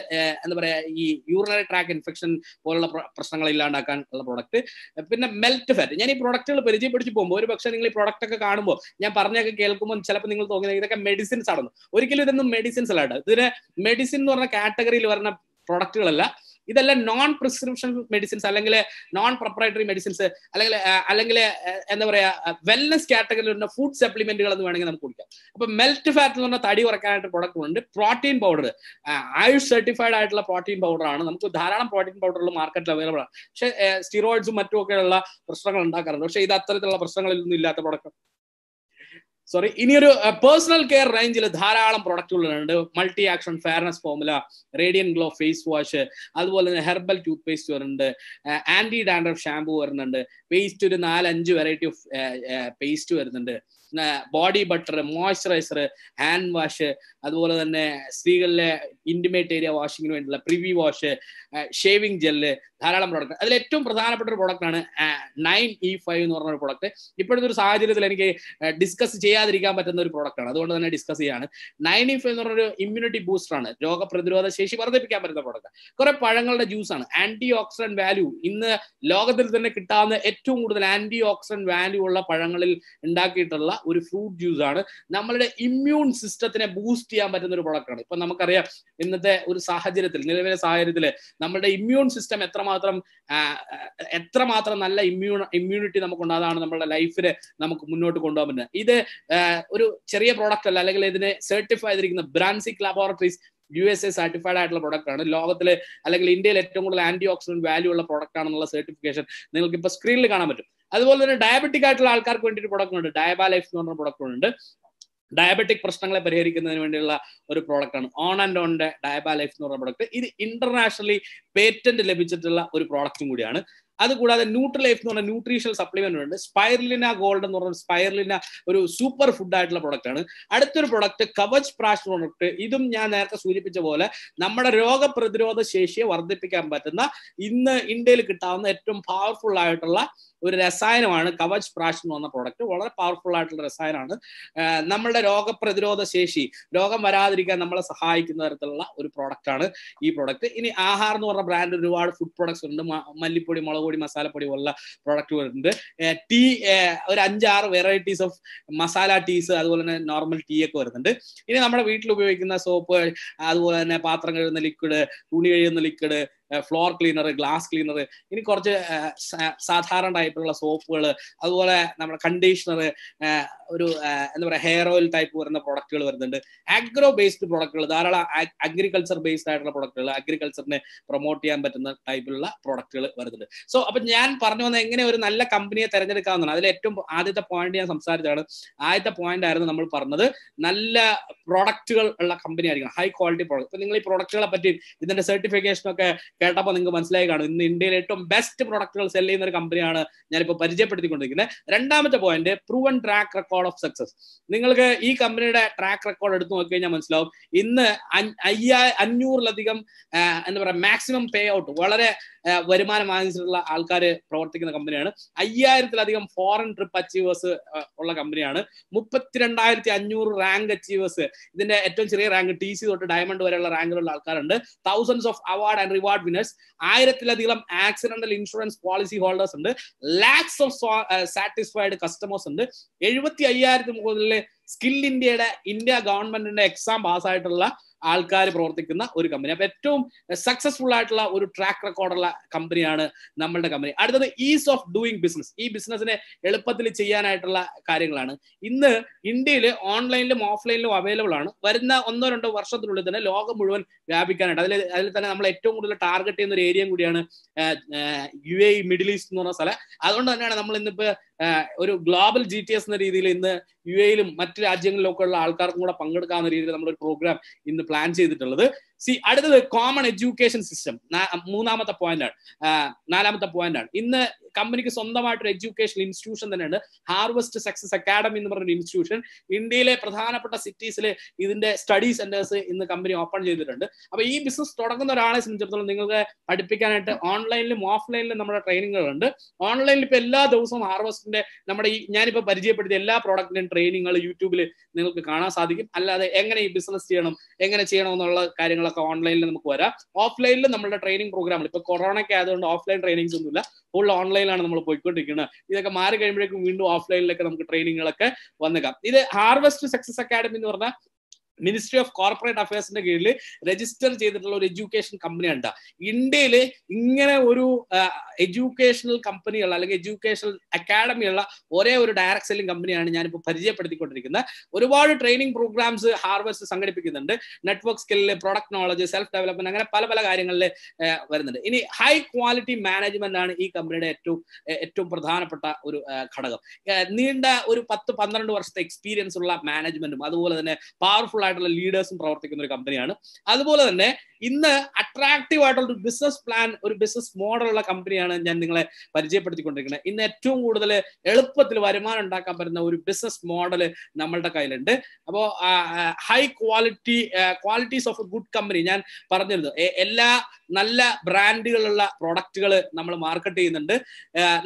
എന്താ പറയുക ഈ യൂറിനറി ട്രാക്ക് ഇൻഫെക്ഷൻ പോലുള്ള പ്രശ്നങ്ങൾ ഇല്ലാണ്ടാക്കാൻ ഉള്ള പ്രൊഡക്റ്റ് പിന്നെ മെൽറ്റ് ഫാറ്റ് ഞാൻ ഈ പ്രൊഡക്റ്റുകൾ പരിചയപ്പെടുത്തി പോകുമ്പോൾ ഒരു പക്ഷേ നിങ്ങൾ ഈ പ്രൊഡക്റ്റ് ഒക്കെ കാണുമ്പോൾ ഞാൻ പറഞ്ഞൊക്കെ കേൾക്കുമ്പോൾ ചിലപ്പോൾ നിങ്ങൾ തോന്നുന്നത് ഇതൊക്കെ മെഡിസിൻസ് ആണെന്ന് ഒരിക്കലും ഇതൊന്നും മെഡിസിൻസ് അല്ലാണ്ട് ഇതിന് മെഡിസിൻ എന്ന് പറഞ്ഞ കാറ്റഗറിയിൽ വരുന്ന പ്രൊഡക്റ്റുകളല്ല ഇതെല്ലാം നോൺ പ്രിസ്ക്രിപ്ഷൻ മെഡിസിൻസ് അല്ലെങ്കിൽ നോൺ പ്രൊപ്പറേറ്ററി മെഡിസിൻസ് അല്ലെങ്കിൽ അല്ലെങ്കിൽ എന്താ പറയുക വെൽനസ് കാറ്റഗറിയിൽ വരുന്ന ഫുഡ് സപ്ലിമെന്റുകൾ എന്ന് വേണമെങ്കിൽ നമുക്ക് കുടിക്കാം അപ്പൊ മെൽറ്റ് ഫാറ്റ് എന്ന് പറഞ്ഞാൽ തടി കുറയ്ക്കാനായിട്ട് പ്രൊഡക്റ്റ് ഉണ്ട് പ്രോട്ടീൻ പൗഡർ ആയുഷ് സർട്ടിഫൈഡ് ആയിട്ടുള്ള പ്രോട്ടീൻ പൗഡറാണ് നമുക്ക് ധാരാളം പ്രോട്ടീൻ പൗഡറുകൾ മാർക്കറ്റിൽ അവൈലബിൾ ആണ് പക്ഷേ സ്റ്റിറോയിഡ്സും മറ്റും ഒക്കെയുള്ള പ്രശ്നങ്ങൾ ഉണ്ടാക്കാറുണ്ട് പക്ഷേ ഇത് അത്തരത്തിലുള്ള ഒന്നും ഇല്ലാത്ത പ്രൊഡക്റ്റ് സോറി ഇനിയൊരു പേഴ്സണൽ കെയർ റേഞ്ചിൽ ധാരാളം പ്രൊഡക്റ്റുകളുണ്ട് multi action fairness formula radiant glow face wash അതുപോലെ തന്നെ ഹെർബൽ ടൂത്ത് പേസ്റ്റ് വരുന്നുണ്ട് ആന്റി ഡാൻഡ്രഫ് ഷാമ്പു വരുന്നുണ്ട് പേസ്റ്റ് ഒരു നാലഞ്ച് വെറൈറ്റി ഓഫ് പേസ്റ്റ് വരുന്നുണ്ട് body butter moisturiser hand wash അതുപോലെ തന്നെ സ്ത്രീകളിലെ ഇന്റിമേറ്റ് ഏരിയ വാഷിങ്ങിന് വേണ്ടിയുള്ള പ്രിവി വാഷ് ഷേവിംഗ് ജെല്ല് ധാരാളം പ്രോഡക്റ്റ് അതിൽ ഏറ്റവും പ്രധാനപ്പെട്ട ഒരു ആണ് നയൻ ഇ ഫൈവ് എന്ന് പറഞ്ഞ ഒരു പ്രോഡക്റ്റ് ഇപ്പോഴത്തെ ഒരു സാഹചര്യത്തിൽ എനിക്ക് ഡിസ്കസ് ചെയ്യാതിരിക്കാൻ പറ്റുന്ന ഒരു പ്രോഡക്റ്റ് ആണ് അതുകൊണ്ട് തന്നെ ഡിസ്കസ് ചെയ്യാണ് നയൻ ഇ ഫൈവ് എന്ന് പറഞ്ഞൊരു ഇമ്മ്യൂണിറ്റി ആണ് രോഗപ്രതിരോധ ശേഷി വർദ്ധിപ്പിക്കാൻ പറ്റുന്ന പ്രോഡക്റ്റ് കുറെ പഴങ്ങളുടെ ജ്യൂസ് ആണ് ആന്റി ഓക്സിഡന്റ് വാല്യൂ ഇന്ന് ലോകത്തിൽ തന്നെ കിട്ടാവുന്ന ഏറ്റവും കൂടുതൽ ആന്റി ഓക്സിഡന്റ് വാല്യൂ ഉള്ള പഴങ്ങളിൽ ഉണ്ടാക്കിയിട്ടുള്ള ഒരു ഫ്രൂട്ട് ജ്യൂസ് ആണ് നമ്മളുടെ ഇമ്മ്യൂൺ സിസ്റ്റത്തിനെ ബൂസ്റ്റ് ചെയ്യാൻ പറ്റുന്ന ഒരു പ്രൊഡക്റ്റാണ് ഇപ്പൊ നമുക്കറിയാം ഇന്നത്തെ ഒരു സാഹചര്യത്തിൽ നിലവിലെ സാഹചര്യത്തിൽ നമ്മുടെ ഇമ്മ്യൂൺ സിസ്റ്റം എത്രമാത്രം എത്രമാത്രം നല്ല ഇമ്മ്യൂൺ ഇമ്മ്യൂണിറ്റി നമുക്കുണ്ട് അതാണ് നമ്മുടെ ലൈഫിന് നമുക്ക് മുന്നോട്ട് കൊണ്ടുപോകാൻ പറ്റുന്നത് ഇത് ഒരു ചെറിയ പ്രോഡക്റ്റ് അല്ല അല്ലെങ്കിൽ ഇതിനെ സർട്ടിഫൈ ചെയ്തിരിക്കുന്ന Brunswick Laboratories U S A certified ആയിട്ടുള്ള പ്രോഡക്റ്റ് ആണ് ലോകത്തിലെ അല്ലെങ്കിൽ ഇന്ത്യയിൽ ഏറ്റവും കൂടുതൽ ആന്റി ഓക്സിഡന്റ് വാല്യൂ ഉള്ള പ്രോഡക്റ്റ് ആണെന്നുള്ള സർട്ടിഫിക്കേഷൻ നിങ്ങൾക്ക് ഇപ്പൊ സ്ക്രീനിൽ കാണാൻ പറ്റും അതുപോലെ തന്നെ ഡയബറ്റിക് ആയിട്ടുള്ള ആൾക്കാർക്ക് വേണ്ടിയിട്ട് പ്രോഡക്റ്റ് ഉണ്ട് ഡയബാ ലൈഫ് എന്ന് പറഞ്ഞ പ്രോഡക്റ്റ് ഉണ്ട് ഡയബറ്റിക് പ്രശ്നങ്ങളെ പരിഹരിക്കുന്നതിന് വേണ്ടിയുള്ള ഒരു പ്രോഡക്റ്റ് ആണ് ഓൺ ആൻഡ് ഓണിന്റെ ഡയബാ ലൈഫ് എന്ന് പറഞ്ഞ പ്രോഡക്റ്റ് ഇത് ഇന്റർനാഷണലി പേറ്റന്റ് ലഭിച്ചിട്ടുള്ള ഒരു പ്രോഡക്റ്റും കൂടിയാണ് അതുകൂടാതെ ന്യൂട്രി ലൈഫ് എന്ന് പറഞ്ഞ ന്യൂട്രീഷൻ സപ്ലിമെന്റ് ഉണ്ട് സ്പൈർലിന ഗോൾഡ് എന്ന് പറഞ്ഞ സ്പൈർലിന ഒരു സൂപ്പർ ഫുഡ് ആയിട്ടുള്ള പ്രോഡക്റ്റ് ആണ് അടുത്തൊരു പ്രോഡക്റ്റ് കവച് പ്രാഷ് പ്രോഡക്റ്റ് ഇതും ഞാൻ നേരത്തെ സൂചിപ്പിച്ച പോലെ നമ്മുടെ രോഗപ്രതിരോധ ശേഷിയെ വർദ്ധിപ്പിക്കാൻ പറ്റുന്ന ഇന്ന് ഇന്ത്യയിൽ കിട്ടാവുന്ന ഏറ്റവും പവർഫുൾ ആയിട്ടുള്ള ഒരു രസായനമാണ് കവച് പ്രാഷ് എന്ന് പറഞ്ഞ പ്രോഡക്റ്റ് വളരെ പവർഫുൾ ആയിട്ടുള്ള രസായനമാണ് നമ്മളുടെ രോഗപ്രതിരോധ ശേഷി രോഗം വരാതിരിക്കാൻ നമ്മളെ സഹായിക്കുന്ന തരത്തിലുള്ള ഒരു പ്രോഡക്റ്റാണ് ഈ പ്രോഡക്റ്റ് ഇനി ആഹാർ എന്ന് പറഞ്ഞ ബ്രാൻഡ് ഒരുപാട് ഫുഡ് പ്രോഡക്ട്സ് ഉണ്ട് മല്ലിപ്പൊടി മുളക് പൊടി മസാലപ്പൊടി പോലുള്ള പ്രോഡക്റ്റുകൾ ഉണ്ട് ടീ ഒരു അഞ്ചാറ് വെറൈറ്റീസ് ഓഫ് മസാല ടീസ് അതുപോലെ തന്നെ നോർമൽ ടീ ഒക്കെ വരുന്നുണ്ട് ഇനി നമ്മുടെ വീട്ടിൽ ഉപയോഗിക്കുന്ന സോപ്പ് അതുപോലെ തന്നെ പാത്രം കഴുകുന്ന ലിക്വിഡ് തുണി കഴുകുന്ന liquid floor cleaner glass cleaner ഇനി കുറച്ച് സാധാരണ ടൈപ്പിലുള്ള സോപ്പുകൾ അതുപോലെ നമ്മുടെ കണ്ടീഷണർ ഒരു എന്താ പറയുക ഹെയർ ഓയിൽ ടൈപ്പ് വരുന്ന പ്രൊഡക്റ്റുകൾ വരുന്നുണ്ട് അഗ്രോ ബേസ്ഡ് പ്രൊഡക്റ്റുകൾ ധാരാളം അഗ്രികൾച്ചർ ബേസ്ഡ് ആയിട്ടുള്ള പ്രൊഡക്റ്റുകൾ അഗ്രികൾച്ചറിനെ പ്രൊമോട്ട് ചെയ്യാൻ പറ്റുന്ന ടൈപ്പിലുള്ള പ്രൊഡക്റ്റുകൾ വരുന്നുണ്ട് സോ അപ്പൊ ഞാൻ പറഞ്ഞു വന്ന എങ്ങനെ ഒരു നല്ല കമ്പനിയെ തെരഞ്ഞെടുക്കാവുന്നതാണ് അതിൽ ഏറ്റവും ആദ്യത്തെ പോയിന്റ് ഞാൻ സംസാരിച്ചാണ് ആദ്യത്തെ പോയിന്റ് ആയിരുന്നു നമ്മൾ പറഞ്ഞത് നല്ല പ്രൊഡക്റ്റുകൾ ഉള്ള കമ്പനി ആയിരിക്കണം ഹൈ ക്വാളിറ്റി പ്രോഡക്റ്റ് നിങ്ങൾ ഈ പ്രൊഡക്റ്റുകളെ പറ്റി ഇതിന്റെ സർട്ടിഫിക്കേഷനൊക്കെ കേട്ടപ്പോൾ നിങ്ങൾക്ക് മനസ്സിലായി കാണും ഇന്ന് ഇന്ത്യയിലെ ഏറ്റവും ബെസ്റ്റ് പ്രൊഡക്റ്റുകൾ സെൽ ചെയ്യുന്ന ഒരു കമ്പനിയാണ് ഞാനിപ്പോൾ പരിചയപ്പെടുത്തിക്കൊണ്ടിരിക്കുന്നത് രണ്ടാമത്തെ point proven track record of success നിങ്ങൾക്ക് ഈ കമ്പനിയുടെ ട്രാക്ക് റെക്കോർഡ് എടുത്തു നോക്കി കഴിഞ്ഞാൽ മനസ്സിലാവും ഇന്ന് അയ്യാ അഞ്ഞൂറിലധികം എന്താ പറയുക മാക്സിമം പേ ഔട്ട് വളരെ വരുമാനം വാങ്ങിച്ചിട്ടുള്ള ആൾക്കാർ പ്രവർത്തിക്കുന്ന കമ്പനിയാണ് അയ്യായിരത്തിലധികം ഫോറിൻ ട്രിപ്പ് അച്ചീവേഴ്സ് ഉള്ള കമ്പനിയാണ് മുപ്പത്തിരണ്ടായിരത്തി അഞ്ഞൂറ് റാങ്ക് അച്ചീവേഴ്സ് ഇതിന്റെ ഏറ്റവും ചെറിയ റാങ്ക് ടി സി തൊട്ട് ഡയമണ്ട് വരെയുള്ള റാങ്കിലുള്ള ആൾക്കാരുണ്ട് thousands of award and reward winners ആയിരത്തിലധികം ആക്സിഡന്റൽ ഇൻഷുറൻസ് പോളിസി ഹോൾഡേഴ്സ് ഉണ്ട് ലാക്സ് ഓഫ് സാറ്റിസ്ഫൈഡ് കസ്റ്റമേഴ്സ് ഉണ്ട് എഴുപത്തി അയ്യായിരത്തി മുകളിലെ സ്കിൽ ഇന്ത്യയുടെ ഇന്ത്യ ഗവൺമെന്റിന്റെ എക്സാം പാസ്സായിട്ടുള്ള ആൾക്കാർ പ്രവർത്തിക്കുന്ന ഒരു കമ്പനി അപ്പൊ ഏറ്റവും സക്സസ്ഫുൾ ആയിട്ടുള്ള ഒരു ട്രാക്ക് റെക്കോർഡുള്ള കമ്പനിയാണ് നമ്മളുടെ കമ്പനി അടുത്തത് ഈസ് ഓഫ് ഡൂയിങ് ബിസിനസ് ഈ ബിസിനസ്സിനെ എളുപ്പത്തിൽ ചെയ്യാനായിട്ടുള്ള കാര്യങ്ങളാണ് ഇന്ന് ഇന്ത്യയിൽ ഓൺലൈനിലും ഓഫ്ലൈനിലും അവൈലബിൾ ആണ് വരുന്ന ഒന്നോ രണ്ടോ വർഷത്തിനുള്ളിൽ തന്നെ ലോകം മുഴുവൻ വ്യാപിക്കാനായിട്ട് അതിൽ അതിൽ തന്നെ നമ്മൾ ഏറ്റവും കൂടുതൽ ടാർഗറ്റ് ചെയ്യുന്ന ഒരു ഏരിയയും കൂടിയാണ് യു എ മിഡിൽ ഈസ്റ്റ് എന്ന് പറഞ്ഞ സ്ഥലം അതുകൊണ്ട് തന്നെയാണ് നമ്മൾ ഇന്നിപ്പോൾ ഒരു ഗ്ലോബൽ ജി ടി എസ് എന്ന രീതിയിൽ ഇന്ന് യു എയിലും മറ്റു രാജ്യങ്ങളിലൊക്കെ ഉള്ള ആൾക്കാർക്കും കൂടെ പങ്കെടുക്കാവുന്ന രീതിയിൽ നമ്മളൊരു പ്രോഗ്രാം ഇന്ന് പ്ലാൻ ചെയ്തിട്ടുള്ളത് സി അടുത്തത് കോമൺ എഡ്യൂക്കേഷൻ സിസ്റ്റം മൂന്നാമത്തെ പോയിന്റാണ് നാലാമത്തെ പോയിന്റാണ് ഇന്ന് കമ്പനിക്ക് സ്വന്തമായിട്ടൊരു എഡ്യൂക്കേഷൻ ഇൻസ്റ്റിറ്റ്യൂഷൻ തന്നെയാണ് ഹാർവസ്റ്റ് സക്സസ് അക്കാഡമി എന്ന് പറഞ്ഞൊരു ഇൻസ്റ്റിറ്റ്യൂഷൻ ഇന്ത്യയിലെ പ്രധാനപ്പെട്ട സിറ്റീസിൽ ഇതിന്റെ സ്റ്റഡി സെന്റേഴ്സ് ഇന്ന് കമ്പനി ഓപ്പൺ ചെയ്തിട്ടുണ്ട് അപ്പൊ ഈ ബിസിനസ് തുടങ്ങുന്ന ഒരാളെ സംബന്ധിച്ചിടത്തോളം നിങ്ങൾക്ക് പഠിപ്പിക്കാനായിട്ട് ഓൺലൈനിലും ഓഫ്ലൈനിലും നമ്മുടെ ട്രെയിനിങ്ങുകളുണ്ട് ഓൺലൈനിൽ ഇപ്പൊ എല്ലാ ദിവസവും ഹാർവസ്റ്റിന്റെ നമ്മുടെ ഈ ഞാനിപ്പോ പരിചയപ്പെടുത്തിയ എല്ലാ പ്രോഡക്റ്റിന്റെയും ട്രെയിനിങ്ങുകൾ യൂട്യൂബിൽ നിങ്ങൾക്ക് കാണാൻ സാധിക്കും അല്ലാതെ എങ്ങനെ ഈ ബിസിനസ് ചെയ്യണം എങ്ങനെ ചെയ്യണം എന്നുള്ള കാര്യങ്ങൾ ഒക്കെ ഓൺലൈനിൽ നമുക്ക് വരാം ഓഫ്ലൈനിൽ നമ്മുടെ ട്രെയിനിങ് പ്രോഗ്രാമിൽ ഇപ്പൊ കൊറോണയ്ക്ക് ആയതുകൊണ്ട് ഓഫ്ലൈൻ ട്രെയിനിങ്സ് ഒന്നുമില്ല ഫുൾ ഓൺലൈനിലാണ് നമ്മൾ പോയിക്കൊണ്ടിരിക്കുന്നത് ഇതൊക്കെ മാറി കഴിയുമ്പോഴേക്കും വീണ്ടും ഓഫ്ലൈനിലൊക്കെ നമുക്ക് ട്രെയിനിങ്ങുകളൊക്കെ വന്നേക്കാം ഇത് ഹാർവെസ്റ്റ് സക്സസ് അക്കാഡമി എന്ന് പറഞ്ഞാൽ മിനിസ്ട്രി ഓഫ് കോർപ്പറേറ്റ് അഫയേഴ്സിന്റെ കീഴിൽ രജിസ്റ്റർ ചെയ്തിട്ടുള്ള ഒരു എഡ്യൂക്കേഷൻ കമ്പനി ഉണ്ട് ഇന്ത്യയിൽ ഇങ്ങനെ ഒരു എഡ്യൂക്കേഷണൽ കമ്പനികൾ അല്ലെങ്കിൽ എഡ്യൂക്കേഷണൽ ഉള്ള ഒരേ ഒരു ഡയറക്ട് സെല്ലിംഗ് കമ്പനിയാണ് ഞാനിപ്പോൾ പരിചയപ്പെടുത്തിക്കൊണ്ടിരിക്കുന്നത് ഒരുപാട് ട്രെയിനിങ് പ്രോഗ്രാംസ് ഹാർവേഴ്സ് സംഘടിപ്പിക്കുന്നുണ്ട് network skill product knowledge self development അങ്ങനെ പല പല കാര്യങ്ങളിൽ വരുന്നുണ്ട് ഇനി ഹൈ ക്വാളിറ്റി മാനേജ്മെന്റ് ആണ് ഈ കമ്പനിയുടെ ഏറ്റവും ഏറ്റവും പ്രധാനപ്പെട്ട ഒരു ഘടകം നീണ്ട ഒരു പത്ത് പന്ത്രണ്ട് വർഷത്തെ എക്സ്പീരിയൻസ് ഉള്ള മാനേജ്മെന്റും അതുപോലെ തന്നെ പവർഫുൾ ആയിട്ടുള്ള ലീഡേഴ്സും പ്രവർത്തിക്കുന്ന ഒരു കമ്പനിയാണ് അതുപോലെ തന്നെ ഇന്ന് അട്രാക്റ്റീവ് ആയിട്ടുള്ള ഒരു ബിസിനസ് പ്ലാൻ ഒരു ബിസിനസ് മോഡൽ ഉള്ള കമ്പനിയാണ് ഞാൻ നിങ്ങളെ പരിചയപ്പെടുത്തിക്കൊണ്ടിരിക്കുന്നത് ഇന്ന് ഏറ്റവും കൂടുതൽ എളുപ്പത്തിൽ വരുമാനം ഉണ്ടാക്കാൻ പറ്റുന്ന ഒരു ബിസിനസ് മോഡൽ നമ്മളുടെ കയ്യിലുണ്ട് അപ്പോൾ high quality qualities of a good company ഞാൻ പറഞ്ഞിരുന്നത് എല്ലാ നല്ല ബ്രാൻഡുകളുള്ള പ്രൊഡക്റ്റുകൾ നമ്മൾ മാർക്കറ്റ് ചെയ്യുന്നുണ്ട്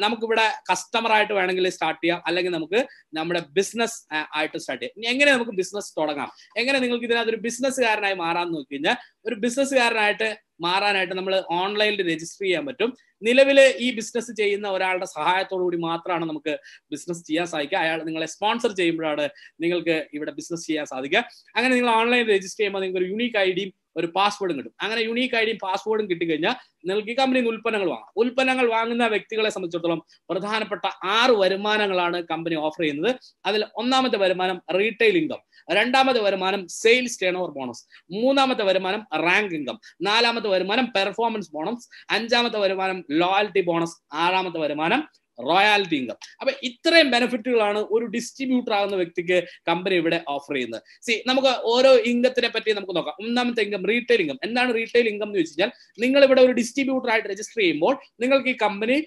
നമുക്കിവിടെ കസ്റ്റമർ ആയിട്ട് വേണമെങ്കിൽ സ്റ്റാർട്ട് ചെയ്യാം അല്ലെങ്കിൽ നമുക്ക് നമ്മുടെ ബിസിനസ് ആയിട്ട് സ്റ്റാർട്ട് ചെയ്യാം എങ്ങനെ നമുക്ക് ബിസിനസ് തുടങ്ങാം എങ്ങനെ എങ്ങനെ നിങ്ങൾക്ക് ഇതിനകത്ത് ഒരു ബിസിനസ്സുകാരനായി മാറാൻ നോക്കി കഴിഞ്ഞാൽ ഒരു ബിസിനസ്സുകാരനായിട്ട് മാറാനായിട്ട് നമ്മൾ ഓൺലൈനിൽ രജിസ്റ്റർ ചെയ്യാൻ പറ്റും നിലവിലെ ഈ ബിസിനസ് ചെയ്യുന്ന ഒരാളുടെ കൂടി മാത്രമാണ് നമുക്ക് ബിസിനസ് ചെയ്യാൻ സാധിക്കുക അയാൾ നിങ്ങളെ സ്പോൺസർ ചെയ്യുമ്പോഴാണ് നിങ്ങൾക്ക് ഇവിടെ ബിസിനസ് ചെയ്യാൻ സാധിക്കുക അങ്ങനെ നിങ്ങൾ ഓൺലൈൻ രജിസ്റ്റർ ചെയ്യുമ്പോൾ നിങ്ങൾക്ക് ഒരു യൂണീക് ഐ ഡിയും ഒരു പാസ്വേഡും കിട്ടും അങ്ങനെ യൂണീക് ഐ ഡിയും പാസ്വേഡും കിട്ടിക്കഴിഞ്ഞാൽ നിങ്ങൾക്ക് ഈ കമ്പനിയിൽ ഉൽപ്പന്നങ്ങൾ വാങ്ങാം ഉൽപ്പന്നങ്ങൾ വാങ്ങുന്ന വ്യക്തികളെ സംബന്ധിച്ചിടത്തോളം പ്രധാനപ്പെട്ട ആറ് വരുമാനങ്ങളാണ് കമ്പനി ഓഫർ ചെയ്യുന്നത് അതിൽ ഒന്നാമത്തെ വരുമാനം റീറ്റെയിൽ ഇൻകം രണ്ടാമത്തെ വരുമാനം സെയിൽസ് ടേൺ ഓവർ ബോണസ് മൂന്നാമത്തെ വരുമാനം റാങ്ക് ഇൻകം നാലാമത്തെ വരുമാനം പെർഫോമൻസ് ബോണസ് അഞ്ചാമത്തെ വരുമാനം ലോയൽറ്റി ബോണസ് ആറാമത്തെ വരുമാനം റോയാലിറ്റി ഇൻകം അപ്പൊ ഇത്രയും ബെനിഫിറ്റുകളാണ് ഒരു ഡിസ്ട്രിബ്യൂട്ടർ ആകുന്ന വ്യക്തിക്ക് കമ്പനി ഇവിടെ ഓഫർ ചെയ്യുന്നത് സി നമുക്ക് ഓരോ ഇൻകത്തിനെ പറ്റി നമുക്ക് നോക്കാം ഒന്നാമത്തെ ഇൻകം റീറ്റെയിൽ ഇൻകം എന്താണ് റീറ്റെയിൽ ഇൻകം എന്ന് വെച്ചാൽ കഴിഞ്ഞാൽ നിങ്ങൾ ഇവിടെ ഒരു ഡിസ്ട്രിബ്യൂട്ടർ ആയിട്ട് രജിസ്റ്റർ ചെയ്യുമ്പോൾ നിങ്ങൾക്ക് ഈ കമ്പനി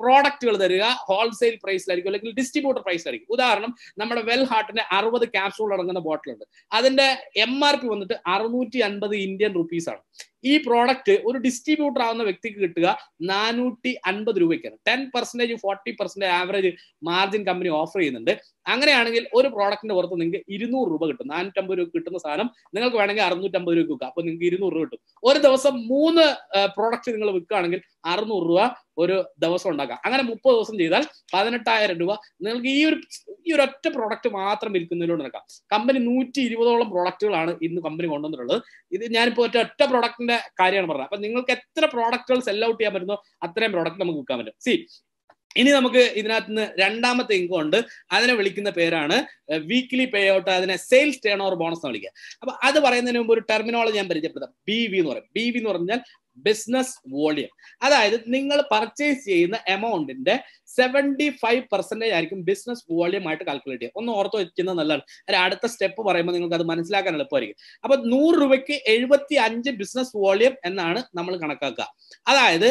പ്രോഡക്റ്റുകൾ തരിക ഹോൾസെയിൽ പ്രൈസിലായിരിക്കും അല്ലെങ്കിൽ ഡിസ്ട്രിബ്യൂട്ടർ പ്രൈസിലായിരിക്കും ഉദാഹരണം നമ്മുടെ വെൽ ഹാർട്ടിന്റെ അറുപത് ക്യാപ്സൂൾ അടങ്ങുന്ന ബോട്ടിലുണ്ട് അതിന്റെ എം ആർ പി വന്നിട്ട് അറുന്നൂറ്റി അൻപത് ഇന്ത്യൻ റുപ്പീസ് ആണ് ഈ പ്രോഡക്റ്റ് ഒരു ഡിസ്ട്രിബ്യൂട്ടർ ആവുന്ന വ്യക്തിക്ക് കിട്ടുക നാനൂറ്റി അൻപത് രൂപയ്ക്കാണ് ten percentage percentage forty percent average margin company offer ചെയ്യുന്നുണ്ട് അങ്ങനെയാണെങ്കിൽ ഒരു പ്രോഡക്റ്റിന്റെ പുറത്ത് നിങ്ങൾക്ക് ഇരുന്നൂറ് രൂപ കിട്ടും നാനൂറ്റമ്പത് രൂപ കിട്ടുന്ന സാധനം നിങ്ങൾക്ക് വേണമെങ്കിൽ അറുന്നൂറ്റമ്പത് രൂപ വിൽക്കുക അപ്പോൾ നിങ്ങൾക്ക് ഇരുന്നൂറ് രൂപ കിട്ടും ഒരു ദിവസം മൂന്ന് പ്രോഡക്റ്റ് നിങ്ങൾ വിൽക്കുകയാണെങ്കിൽ അറുന്നൂറ് രൂപ ഒരു ദിവസം ഉണ്ടാക്കാം അങ്ങനെ മുപ്പത് ദിവസം ചെയ്താൽ പതിനെട്ടായിരം രൂപ നിങ്ങൾക്ക് ഈ ഒരു ഈ ഒരു ഒറ്റ പ്രോഡക്റ്റ് മാത്രം വിൽക്കുന്നതിലൂടെ നടക്കാം കമ്പനി നൂറ്റി ഇരുപതോളം പ്രോഡക്റ്റുകളാണ് ഇന്ന് കമ്പനി കൊണ്ടുവന്നിട്ടുള്ളത് ഇത് ഞാനിപ്പോൾ ഒറ്റ ഒറ്റ പ്രോഡക്റ്റിന്റെ കാര്യമാണ് പറഞ്ഞത് അപ്പൊ നിങ്ങൾക്ക് എത്ര പ്രോഡക്റ്റുകൾ സെൽ ഔട്ട് ചെയ്യാൻ പറ്റുന്നോ അത്രയും പ്രോഡക്റ്റ് നമുക്ക് വിൽക്കാൻ പറ്റും സി ഇനി നമുക്ക് ഇതിനകത്ത് നിന്ന് രണ്ടാമത്തെ ഇൻകം ഉണ്ട് അതിനെ വിളിക്കുന്ന പേരാണ് വീക്ക്ലി പേ ഔട്ട് അതിനെ സെയിൽസ് ടേൺ ഓവർ ബോണസ് എന്ന് വിളിക്കുക അപ്പൊ അത് പറയുന്നതിന് മുമ്പ് ഒരു ടെർമിനോളജി ഞാൻ പരിചയപ്പെടുത്താം ബി വി എന്ന് പറയും ബി വി എന്ന് പറഞ്ഞാൽ ബിസിനസ് വോളിയം അതായത് നിങ്ങൾ പർച്ചേസ് ചെയ്യുന്ന എമൗണ്ടിന്റെ സെവൻറ്റി ഫൈവ് പെർസെൻറ്റേജ് ആയിരിക്കും ബിസിനസ് വോളിയം ആയിട്ട് കാൽക്കുലേറ്റ് ചെയ്യുക ഒന്ന് ഓർത്ത് വയ്ക്കുന്നത് നല്ലതാണ് അല്ല അടുത്ത സ്റ്റെപ്പ് പറയുമ്പോൾ നിങ്ങൾക്ക് അത് മനസ്സിലാക്കാൻ എളുപ്പമായിരിക്കും അപ്പൊ നൂറ് രൂപയ്ക്ക് എഴുപത്തി അഞ്ച് ബിസിനസ് വോളിയം എന്നാണ് നമ്മൾ കണക്കാക്കുക അതായത്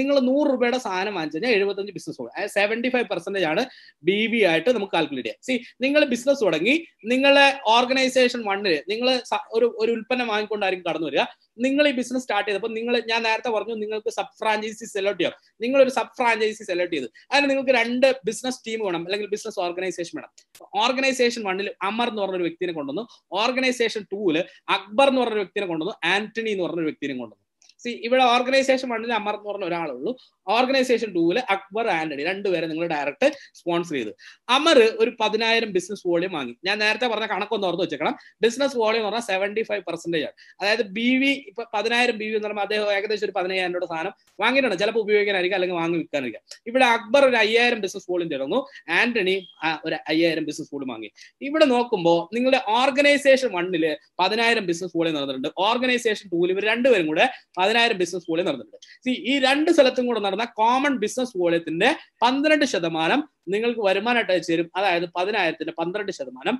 നിങ്ങൾ നൂറ് രൂപയുടെ സാധനം വാങ്ങിച്ചു കഴിഞ്ഞാൽ എഴുപത്തഞ്ച് ബിസിനസ് അതായത് സെവൻറ്റി ഫൈവ് പെർസെൻറ്റേജ് ആണ് ബി വി ആയിട്ട് നമുക്ക് കാൽക്കുലേറ്റ് ചെയ്യാം സി നിങ്ങൾ ബിസിനസ് തുടങ്ങി നിങ്ങളെ ഓർഗനൈസേഷൻ വണ്ണിൽ നിങ്ങൾ ഒരു ഒരു ഉൽപ്പന്നം വാങ്ങിക്കൊണ്ടായിരിക്കും കടന്നു വരിക നിങ്ങൾ ഈ ബിസിനസ് സ്റ്റാർട്ട് ചെയ്തപ്പോൾ നിങ്ങൾ ഞാൻ നേരത്തെ പറഞ്ഞു നിങ്ങൾക്ക് സബ് ഫ്രാഞ്ചൈസി സെലക്ട് ചെയ്യാം നിങ്ങൾ ഒരു സബ് ഫ്രാഞ്ചൈസി സെലക്ട് ചെയ്ത് അതിന് നിങ്ങൾക്ക് രണ്ട് ബിസിനസ് ടീം വേണം അല്ലെങ്കിൽ ബിസിനസ് ഓർഗനൈസേഷൻ വേണം ഓർഗനൈസേഷൻ വണ്ണിൽ അമർ എന്ന് പറഞ്ഞൊരു വ്യക്തിനെ കൊണ്ടുവന്നു ഓർഗനൈസേഷൻ ടൂല് അക്ബർ എന്ന് പറഞ്ഞൊരു വ്യക്തിനെ കൊണ്ടുവന്നു ആന്റണി എന്ന് പറഞ്ഞൊരു വ്യക്തിനെ കൊണ്ടുവന്നു സി ഇവിടെ ഓർഗനൈസേഷൻ വണ്ണിൽ അമർ എന്ന് പറഞ്ഞ ഒരാളുള്ളൂ ഓർഗനൈസേഷൻ ടൂവില് അക്ബർ ആന്റണി രണ്ടുപേരെ നിങ്ങൾ ഡയറക്റ്റ് സ്പോൺസർ ചെയ്ത് അമർ ഒരു പതിനായിരം ബിസിനസ് വോളിയം വാങ്ങി ഞാൻ നേരത്തെ പറഞ്ഞ കണക്കൊന്ന് ഓർത്ത് വെച്ചേക്കണം ബിസിനസ് വോളിയം എന്ന് പറഞ്ഞാൽ സെവന്റി ഫൈവ് പെർസെന്റേജ് ആണ് അതായത് ബി വി ഇപ്പൊ പതിനായിരം ബി വി എന്ന് പറയുമ്പോൾ അദ്ദേഹം ഏകദേശം ഒരു പതിനയ്യായിരം രൂപ സാധനം വാങ്ങിയിട്ടുണ്ട് ചിലപ്പോൾ ഉപയോഗിക്കാനായിരിക്കും അല്ലെങ്കിൽ വാങ്ങി വിൽക്കാനായിരിക്കും ഇവിടെ അക്ബർ ഒരു അയ്യായിരം ബിസിനസ് വോളിയം തരുന്നു ആന്റണി ഒരു അയ്യായിരം ബിസിനസ് വോളിയം വാങ്ങി ഇവിടെ നോക്കുമ്പോൾ നിങ്ങളുടെ ഓർഗനൈസേഷൻ വണ്ണില് പതിനായിരം ബിസിനസ് വോളിയം നടന്നിട്ടുണ്ട് ഓർഗനൈസേഷൻ ടൂവിൽ ഇവർ രണ്ടുപേരും കൂടെ പതിനായിരം ബിസിനസ് വോളിയം നടന്നിട്ടുണ്ട് സി ഈ രണ്ട് സ്ഥലത്തും കൂടെ നടന്ന കോമൺ ബിസിനസ് വോളിയത്തിന്റെ പന്ത്രണ്ട് ശതമാനം നിങ്ങൾക്ക് വരുമാനമായിട്ട് ചേരും അതായത് പതിനായിരത്തിന്റെ പന്ത്രണ്ട് ശതമാനം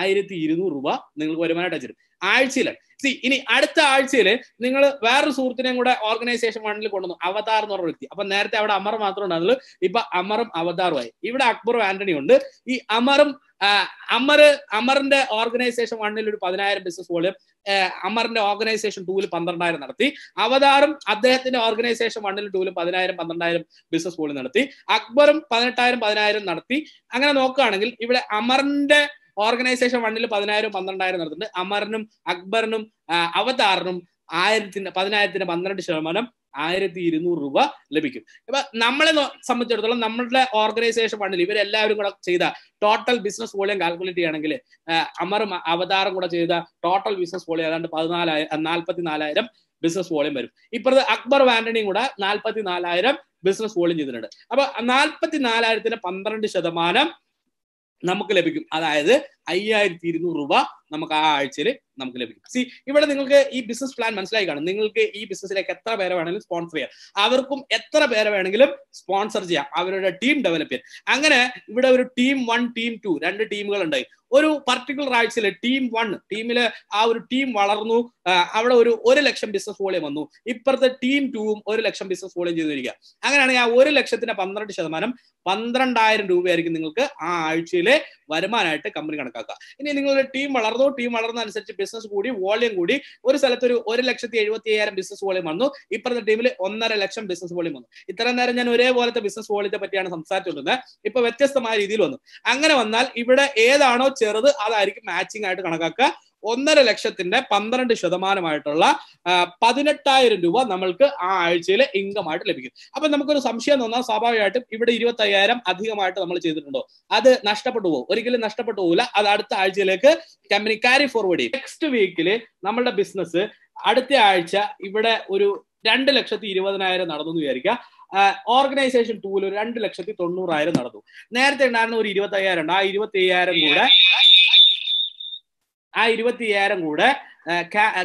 ആയിരത്തി ഇരുന്നൂറ് രൂപ നിങ്ങൾക്ക് വരുമാനമായിട്ട് അയച്ചു ആഴ്ചയിൽ സി ഇനി അടുത്ത ആഴ്ചയിൽ നിങ്ങൾ വേറൊരു സുഹൃത്തിനെയും കൂടെ ഓർഗനൈസേഷൻ വണ്ണിൽ കൊണ്ടുവന്നു അവതാർ എന്ന് പറഞ്ഞ വ്യക്തി അപ്പൊ നേരത്തെ അവിടെ അമർ മാത്രം ഉണ്ടായിരുന്നു ഇപ്പൊ അമറും അവതാറുമായി ഇവിടെ അക്ബറും ആന്റണി ഉണ്ട് ഈ അമറും അമർ അമറിന്റെ ഓർഗനൈസേഷൻ വണ്ണിൽ ഒരു പതിനായിരം ബിസിനസ് വോളിയം അമറിന്റെ ഓർഗനൈസേഷൻ ടൂവിൽ പന്ത്രണ്ടായിരം നടത്തി അവതാറും അദ്ദേഹത്തിന്റെ ഓർഗനൈസേഷൻ വണ്ണിൽ ടൂവിൽ പതിനായിരം പന്ത്രണ്ടായിരം ബിസിനസ് വോളിയം നടത്തി അക്ബറും പതിനെട്ടായിരം പതിനായിരം നടത്തി അങ്ങനെ നോക്കുകയാണെങ്കിൽ ഇവിടെ അമറിന്റെ ഓർഗനൈസേഷൻ വണ്ണിൽ പതിനായിരം പന്ത്രണ്ടായിരം നടത്തുന്നുണ്ട് അമറിനും അക്ബറിനും അവതാറിനും ആയിരത്തിന് പതിനായിരത്തിന് പന്ത്രണ്ട് ശതമാനം ആയിരത്തി ഇരുന്നൂറ് രൂപ ലഭിക്കും ഇപ്പൊ നമ്മളെ സംബന്ധിച്ചിടത്തോളം നമ്മളുടെ ഓർഗനൈസേഷൻ ഫണ്ടിൽ ഇവരെല്ലാവരും കൂടെ ചെയ്ത ടോട്ടൽ ബിസിനസ് വോളിയം കാൽക്കുലേറ്റ് ചെയ്യണമെങ്കിൽ അമറും അവതാറും കൂടെ ചെയ്ത ടോട്ടൽ ബിസിനസ് വോളിയം ഏതാണ്ട് പതിനാലായിരം നാൽപ്പത്തി നാലായിരം ബിസിനസ് വോളിയം വരും ഇപ്പോഴത്തെ അക്ബർ ആന്റണിയും കൂടെ നാൽപ്പത്തി നാലായിരം ബിസിനസ് വോളിയം ചെയ്തിട്ടുണ്ട് അപ്പൊ നാൽപ്പത്തി നാലായിരത്തിന് പന്ത്രണ്ട് ശതമാനം നമുക്ക് ലഭിക്കും അതായത് അയ്യായിരത്തി ഇരുന്നൂറ് രൂപ നമുക്ക് ആ ആഴ്ചയിൽ നമുക്ക് ലഭിക്കും സി ഇവിടെ നിങ്ങൾക്ക് ഈ ബിസിനസ് പ്ലാൻ മനസ്സിലായി കാണും നിങ്ങൾക്ക് ഈ ബിസിനസ്സിലേക്ക് എത്ര പേരെ വേണമെങ്കിലും സ്പോൺസർ ചെയ്യാം അവർക്കും എത്ര പേരെ വേണമെങ്കിലും സ്പോൺസർ ചെയ്യാം അവരുടെ ടീം ഡെവലപ്പ് ചെയ്യാൻ അങ്ങനെ ഇവിടെ ഒരു ടീം വൺ ടീം ടു രണ്ട് ടീമുകൾ ഉണ്ടായി ഒരു പർട്ടിക്കുലർ ആഴ്ചയിൽ ടീം വൺ ടീമില് ആ ഒരു ടീം വളർന്നു അവിടെ ഒരു ഒരു ലക്ഷം ബിസിനസ് വോളിയം വന്നു ഇപ്പുറത്തെ ടീം ടൂവും ഒരു ലക്ഷം ബിസിനസ് വോളിയം ചെയ്തിരിക്കുക അങ്ങനെയാണെങ്കിൽ ആ ഒരു ലക്ഷത്തിന്റെ പന്ത്രണ്ട് ശതമാനം പന്ത്രണ്ടായിരം രൂപയായിരിക്കും നിങ്ങൾക്ക് ആ ആഴ്ചയിലെ വരുമാനമായിട്ട് കമ്പനി കണക്കാക്കുക ഇനി നിങ്ങളുടെ ടീം വളർന്നു ടീം വളർന്ന അനുസരിച്ച് ബിസിനസ് കൂടി വോളിയം കൂടി ഒരു സ്ഥലത്ത് ഒരു ഒരു ലക്ഷത്തി എഴുപത്തി അയ്യായിരം ബിസിനസ് വോളിയം വന്നു ഇപ്പോഴത്തെ ടീമിൽ ഒന്നര ലക്ഷം ബിസിനസ് വോളിയം വന്നു ഇത്രയും നേരം ഞാൻ ഒരേപോലത്തെ ബിസിനസ് വോളിയത്തെ പറ്റിയാണ് സംസാരിച്ചുകൊണ്ടിരുന്നത് ഇപ്പൊ വ്യത്യസ്തമായ രീതിയിൽ വന്നു അങ്ങനെ വന്നാൽ ഇവിടെ ഏതാണോ ചെറുത് അതായിരിക്കും മാച്ചിങ് ആയിട്ട് കണക്കാക്കുക ഒന്നര ലക്ഷത്തിന്റെ പന്ത്രണ്ട് ശതമാനമായിട്ടുള്ള പതിനെട്ടായിരം രൂപ നമ്മൾക്ക് ആ ആഴ്ചയിൽ ഇൻകം ആയിട്ട് ലഭിക്കും അപ്പൊ നമുക്കൊരു സംശയം തോന്നാം സ്വാഭാവികമായിട്ടും ഇവിടെ ഇരുപത്തയ്യായിരം അധികമായിട്ട് നമ്മൾ ചെയ്തിട്ടുണ്ടോ അത് നഷ്ടപ്പെട്ടു പോകും ഒരിക്കലും നഷ്ടപ്പെട്ടു പോകില്ല അത് അടുത്ത ആഴ്ചയിലേക്ക് കമ്പനി കാരി ഫോർവേഡ് ചെയ്യും നെക്സ്റ്റ് വീക്കിൽ നമ്മളുടെ ബിസിനസ് അടുത്ത ആഴ്ച ഇവിടെ ഒരു രണ്ട് ലക്ഷത്തി ഇരുപതിനായിരം നടന്നു എന്ന് വിചാരിക്കുക ഓർഗനൈസേഷൻ ടൂവിൽ ഒരു രണ്ട് ലക്ഷത്തി തൊണ്ണൂറായിരം നടന്നു നേരത്തെ ഉണ്ടായിരുന്ന ഒരു ഇരുപത്തി അയ്യായിരം ഉണ്ട് ആ ഇരുപത്തി അയ്യായിരം കൂടെ ആ ഇരുപത്തി അയ്യായിരം കൂടെ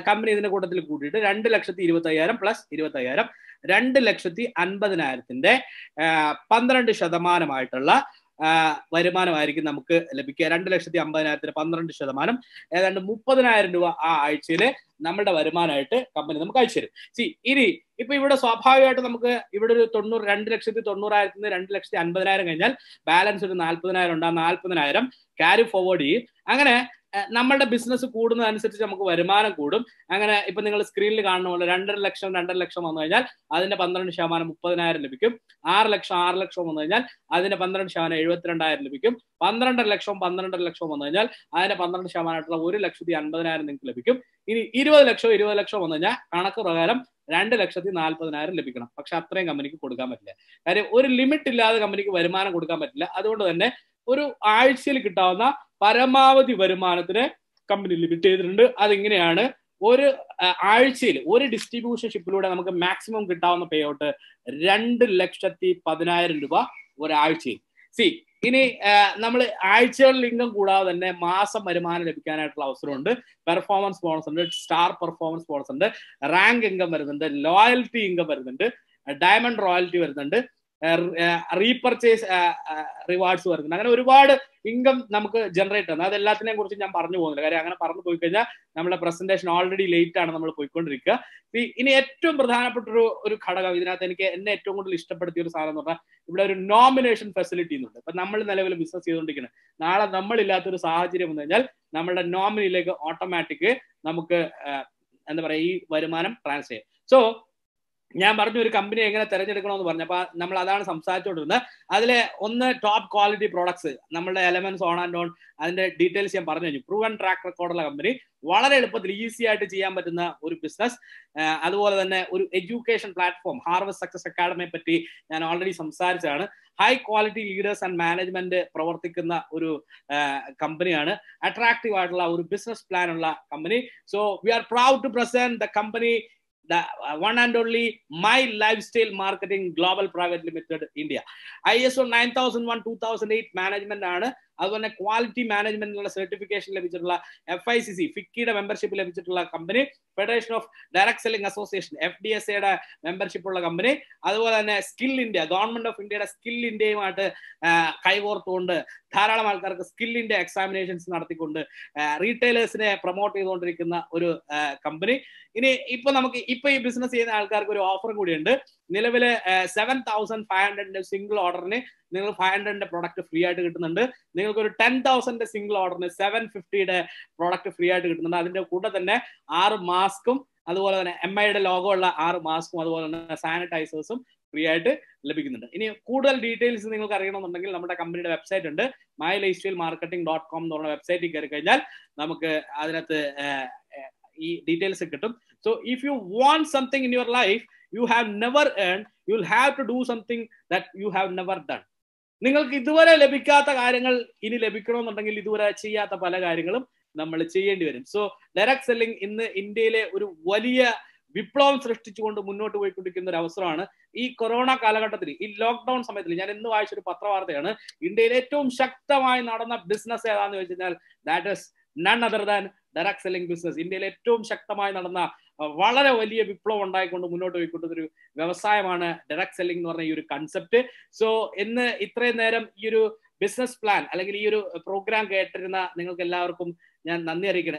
കമ്പനി ഇതിന്റെ കൂട്ടത്തിൽ കൂട്ടിയിട്ട് രണ്ട് ലക്ഷത്തി ഇരുപത്തി അയ്യായിരം പ്ലസ് ഇരുപത്തി അയ്യായിരം രണ്ട് ലക്ഷത്തി അൻപതിനായിരത്തിന്റെ പന്ത്രണ്ട് ശതമാനമായിട്ടുള്ള വരുമാനമായിരിക്കും നമുക്ക് ലഭിക്കുക രണ്ട് ലക്ഷത്തി അമ്പതിനായിരത്തിന് പന്ത്രണ്ട് ശതമാനം ഏതാണ്ട് മുപ്പതിനായിരം രൂപ ആ ആഴ്ചയില് നമ്മുടെ വരുമാനമായിട്ട് കമ്പനി നമുക്ക് അയച്ചു തരും സി ഇനി ഇപ്പൊ ഇവിടെ സ്വാഭാവികമായിട്ട് നമുക്ക് ഇവിടെ ഒരു തൊണ്ണൂറ് രണ്ട് ലക്ഷത്തി തൊണ്ണൂറായിരത്തിന് രണ്ട് ലക്ഷത്തി അൻപതിനായിരം കഴിഞ്ഞാൽ ബാലൻസ് ഒരു നാല്പതിനായിരം ഉണ്ടാകും നാല്പതിനായിരം ക്യാരി ഫോർവേഡ് ചെയ്യും അങ്ങനെ നമ്മളുടെ ബിസിനസ് കൂടുന്നതനുസരിച്ച് നമുക്ക് വരുമാനം കൂടും അങ്ങനെ ഇപ്പൊ നിങ്ങൾ സ്ക്രീനിൽ കാണുന്ന പോലെ രണ്ടര ലക്ഷം രണ്ടര ലക്ഷം വന്നു കഴിഞ്ഞാൽ അതിന്റെ പന്ത്രണ്ട് ശതമാനം മുപ്പതിനായിരം ലഭിക്കും ആറ് ലക്ഷം ആറ് ലക്ഷം വന്നു കഴിഞ്ഞാൽ അതിന്റെ പന്ത്രണ്ട് ശതമാനം എഴുപത്തിരണ്ടായിരം ലഭിക്കും പന്ത്രണ്ടര ലക്ഷം പന്ത്രണ്ടര ലക്ഷം വന്നു കഴിഞ്ഞാൽ അതിന്റെ പന്ത്രണ്ട് ശതമാനമായിട്ടുള്ള ഒരു ലക്ഷത്തി അൻപതിനായിരം നിങ്ങൾക്ക് ലഭിക്കും ഇനി ഇരുപത് ലക്ഷം ഇരുപത് ലക്ഷം വന്നു കഴിഞ്ഞാൽ കണക്ക് പ്രകാരം രണ്ട് ലക്ഷത്തി നാൽപ്പതിനായിരം ലഭിക്കണം പക്ഷെ അത്രയും കമ്പനിക്ക് കൊടുക്കാൻ പറ്റില്ല കാര്യം ഒരു ലിമിറ്റ് ഇല്ലാതെ കമ്പനിക്ക് വരുമാനം കൊടുക്കാൻ പറ്റില്ല അതുകൊണ്ട് തന്നെ ഒരു ആഴ്ചയിൽ കിട്ടാവുന്ന പരമാവധി വരുമാനത്തിന് കമ്പനി ലിമിറ്റ് ചെയ്തിട്ടുണ്ട് അതെങ്ങനെയാണ് ഒരു ആഴ്ചയിൽ ഒരു ഡിസ്ട്രിബ്യൂഷൻ ഷിപ്പിലൂടെ നമുക്ക് മാക്സിമം കിട്ടാവുന്ന പേ ഔട്ട് രണ്ട് ലക്ഷത്തി പതിനായിരം രൂപ ഒരാഴ്ചയിൽ സി ഇനി നമ്മൾ ആഴ്ചകളിൽ ഇൻകം കൂടാതെ തന്നെ മാസം വരുമാനം ലഭിക്കാനായിട്ടുള്ള അവസരമുണ്ട് പെർഫോമൻസ് ബോണസ് ഉണ്ട് സ്റ്റാർ പെർഫോമൻസ് ബോണസ് ഉണ്ട് റാങ്ക് ഇൻകം വരുന്നുണ്ട് ലോയൽറ്റി ഇൻകം വരുന്നുണ്ട് ഡയമണ്ട് റോയൽറ്റി വരുന്നുണ്ട് റീപർച്ചേസ് റിവാർഡ്സ് വരുന്നുണ്ട് അങ്ങനെ ഒരുപാട് ഇൻകം നമുക്ക് ജനറേറ്റ് ആണ് അതെല്ലാത്തിനെ കുറിച്ച് ഞാൻ പറഞ്ഞു പോകുന്നില്ല കാര്യം അങ്ങനെ പറഞ്ഞു പോയി കഴിഞ്ഞാൽ നമ്മുടെ പ്രസന്റേഷൻ ഓൾറെഡി ലേറ്റ് ആണ് നമ്മൾ പോയിക്കൊണ്ടിരിക്കുക ഇനി ഏറ്റവും പ്രധാനപ്പെട്ട ഒരു ഒരു ഘടകം ഇതിനകത്ത് എനിക്ക് എന്നെ ഏറ്റവും കൂടുതൽ ഇഷ്ടപ്പെടുത്തിയ ഒരു സാധനം എന്ന് പറഞ്ഞാൽ ഇവിടെ ഒരു നോമിനേഷൻ ഫെസിലിറ്റി എന്നുണ്ട് ഇപ്പൊ നമ്മൾ നിലവിൽ ബിസിനസ് ചെയ്തുകൊണ്ടിരിക്കുന്നത് നാളെ ഇല്ലാത്ത ഒരു സാഹചര്യം എന്ന് കഴിഞ്ഞാൽ നമ്മളുടെ നോമിനിയിലേക്ക് ഓട്ടോമാറ്റിക് നമുക്ക് എന്താ പറയാ ഈ വരുമാനം ട്രാൻസ്ഫർ ചെയ്യാം സോ ഞാൻ പറഞ്ഞു ഒരു കമ്പനി എങ്ങനെ തിരഞ്ഞെടുക്കണമെന്ന് പറഞ്ഞു അപ്പൊ നമ്മൾ അതാണ് സംസാരിച്ചുകൊണ്ടിരുന്നത് അതില് ഒന്ന് ടോപ്പ് ക്വാളിറ്റി പ്രോഡക്ട്സ് നമ്മുടെ എലമെന്റ്സ് ഓൺ ആൻഡ് ഓൺ അതിന്റെ ഡീറ്റെയിൽസ് ഞാൻ പറഞ്ഞു കഴിഞ്ഞു പ്രൂവൻ ട്രാക്ക് റെക്കോർഡുള്ള കമ്പനി വളരെ എളുപ്പത്തിൽ ഈസി ആയിട്ട് ചെയ്യാൻ പറ്റുന്ന ഒരു ബിസിനസ് അതുപോലെ തന്നെ ഒരു എഡ്യൂക്കേഷൻ പ്ലാറ്റ്ഫോം ഹാർവസ്റ്റ് സക്സസ് അക്കാഡമിയെ പറ്റി ഞാൻ ഓൾറെഡി സംസാരിച്ചതാണ് high quality leaders and management പ്രവർത്തിക്കുന്ന ഒരു കമ്പനിയാണ് അട്രാക്റ്റീവ് ആയിട്ടുള്ള ഒരു ബിസിനസ് പ്ലാൻ ഉള്ള company so we are proud to present the company the uh, one and only My Lifestyle Marketing Global Private Limited India. ISO 9001 2008 management അതുപോലെ quality മാനേജ്മെന്റിനുള്ള certification ലഭിച്ചിട്ടുള്ള എഫ് ഐ സി സി ഫിക്കിയുടെ membership ലഭിച്ചിട്ടുള്ള company federation of direct selling association F D S എയുടെ membership ഉള്ള company അതുപോലെ തന്നെ skill India government of ഇന്ത്യയുടെ സ്കിൽ ഇന്ത്യയുമായിട്ട് കൈകോർത്തുകൊണ്ട് ധാരാളം ആൾക്കാർക്ക് സ്കിൽ ഇന്ത്യ എക്സാമിനേഷൻസ് നടത്തിക്കൊണ്ട് റീറ്റെയിലേഴ്സിനെ പ്രൊമോട്ട് ചെയ്തുകൊണ്ടിരിക്കുന്ന ഒരു കമ്പനി ഇനി ഇപ്പൊ നമുക്ക് ഇപ്പൊ ഈ ബിസിനസ് ചെയ്യുന്ന ആൾക്കാർക്ക് ഒരു ഓഫർ കൂടിയുണ്ട് നിലവിൽ സെവൻ തൗസൻഡ് ഫൈവ് ഹൺഡ്രഡിന്റെ സിംഗിൾ ഓർഡറിന് നിങ്ങൾ ഫൈവ് ഹൺഡ്രഡിന്റെ പ്രോഡക്റ്റ് ഫ്രീ ആയിട്ട് കിട്ടുന്നുണ്ട് നിങ്ങൾക്ക് ഒരു ടെൻ തൗസൻഡിന്റെ സിംഗിൾ ഓർഡറിന് സെവൻ ഫിഫ്റ്റിയുടെ പ്രോഡക്റ്റ് ഫ്രീ ആയിട്ട് കിട്ടുന്നുണ്ട് അതിന്റെ കൂടെ തന്നെ ആറ് മാസ്കും അതുപോലെ തന്നെ എം ഐയുടെ ലോഗോ ഉള്ള ആറ് മാസ്കും അതുപോലെ തന്നെ സാനിറ്റൈസേഴ്സും ഫ്രീ ആയിട്ട് ലഭിക്കുന്നുണ്ട് ഇനി കൂടുതൽ ഡീറ്റെയിൽസ് നിങ്ങൾക്ക് അറിയണമെന്നുണ്ടെങ്കിൽ നമ്മുടെ കമ്പനിയുടെ വെബ്സൈറ്റ് ഉണ്ട് my life style marketing dot com എന്ന് പറഞ്ഞ വെബ്സൈറ്റിൽ കയറി കഴിഞ്ഞാൽ നമുക്ക് അതിനകത്ത് ഈ ഡീറ്റെയിൽസ് കിട്ടും so if you want something in your life you have never earn you will have to do something that you have never done നിങ്ങൾക്ക് ഇതുവരെ ലഭിക്കാത്ത കാര്യങ്ങൾ ഇനി ലഭിക്കണമെന്നുണ്ടെങ്കിൽ ഇതുവരെ ചെയ്യാത്ത പല കാര്യങ്ങളും നമ്മൾ ചെയ്യേണ്ടി വരും സോ ഡയറക്ട് സെല്ലിംഗ് ഇന്ന് ഇന്ത്യയിലെ ഒരു വലിയ വിപ്ലവം സൃഷ്ടിച്ചുകൊണ്ട് മുന്നോട്ട് പോയിക്കൊണ്ടിരിക്കുന്ന ഒരു അവസരമാണ് ഈ കൊറോണ കാലഘട്ടത്തിൽ ഈ ലോക്ക്ഡൌൺ സമയത്തിൽ ഞാൻ ഇന്ന് വായിച്ചൊരു പത്രവാർത്തയാണ് ഇന്ത്യയിൽ ഏറ്റവും ശക്തമായി നടന്ന ബിസിനസ് ഏതാന്ന് വെച്ചാൽ that is none other than direct selling business ഇന്ത്യയിൽ ഏറ്റവും ശക്തമായി നടന്ന വളരെ വലിയ വിപ്ലവം ഉണ്ടായിക്കൊണ്ട് മുന്നോട്ട് പോയിക്കൊണ്ടൊരു ഒരു വ്യവസായമാണ് ഡയറക്ട് സെല്ലിംഗ് എന്ന് പറഞ്ഞ ഈ ഒരു കൺസെപ്റ്റ് സോ ഇന്ന് ഇത്രയും നേരം ഈ ഒരു ബിസിനസ് പ്ലാൻ അല്ലെങ്കിൽ ഈ ഒരു പ്രോഗ്രാം കേട്ടിരുന്ന നിങ്ങൾക്ക് എല്ലാവർക്കും ഞാൻ നന്ദി അറിയിക്കണം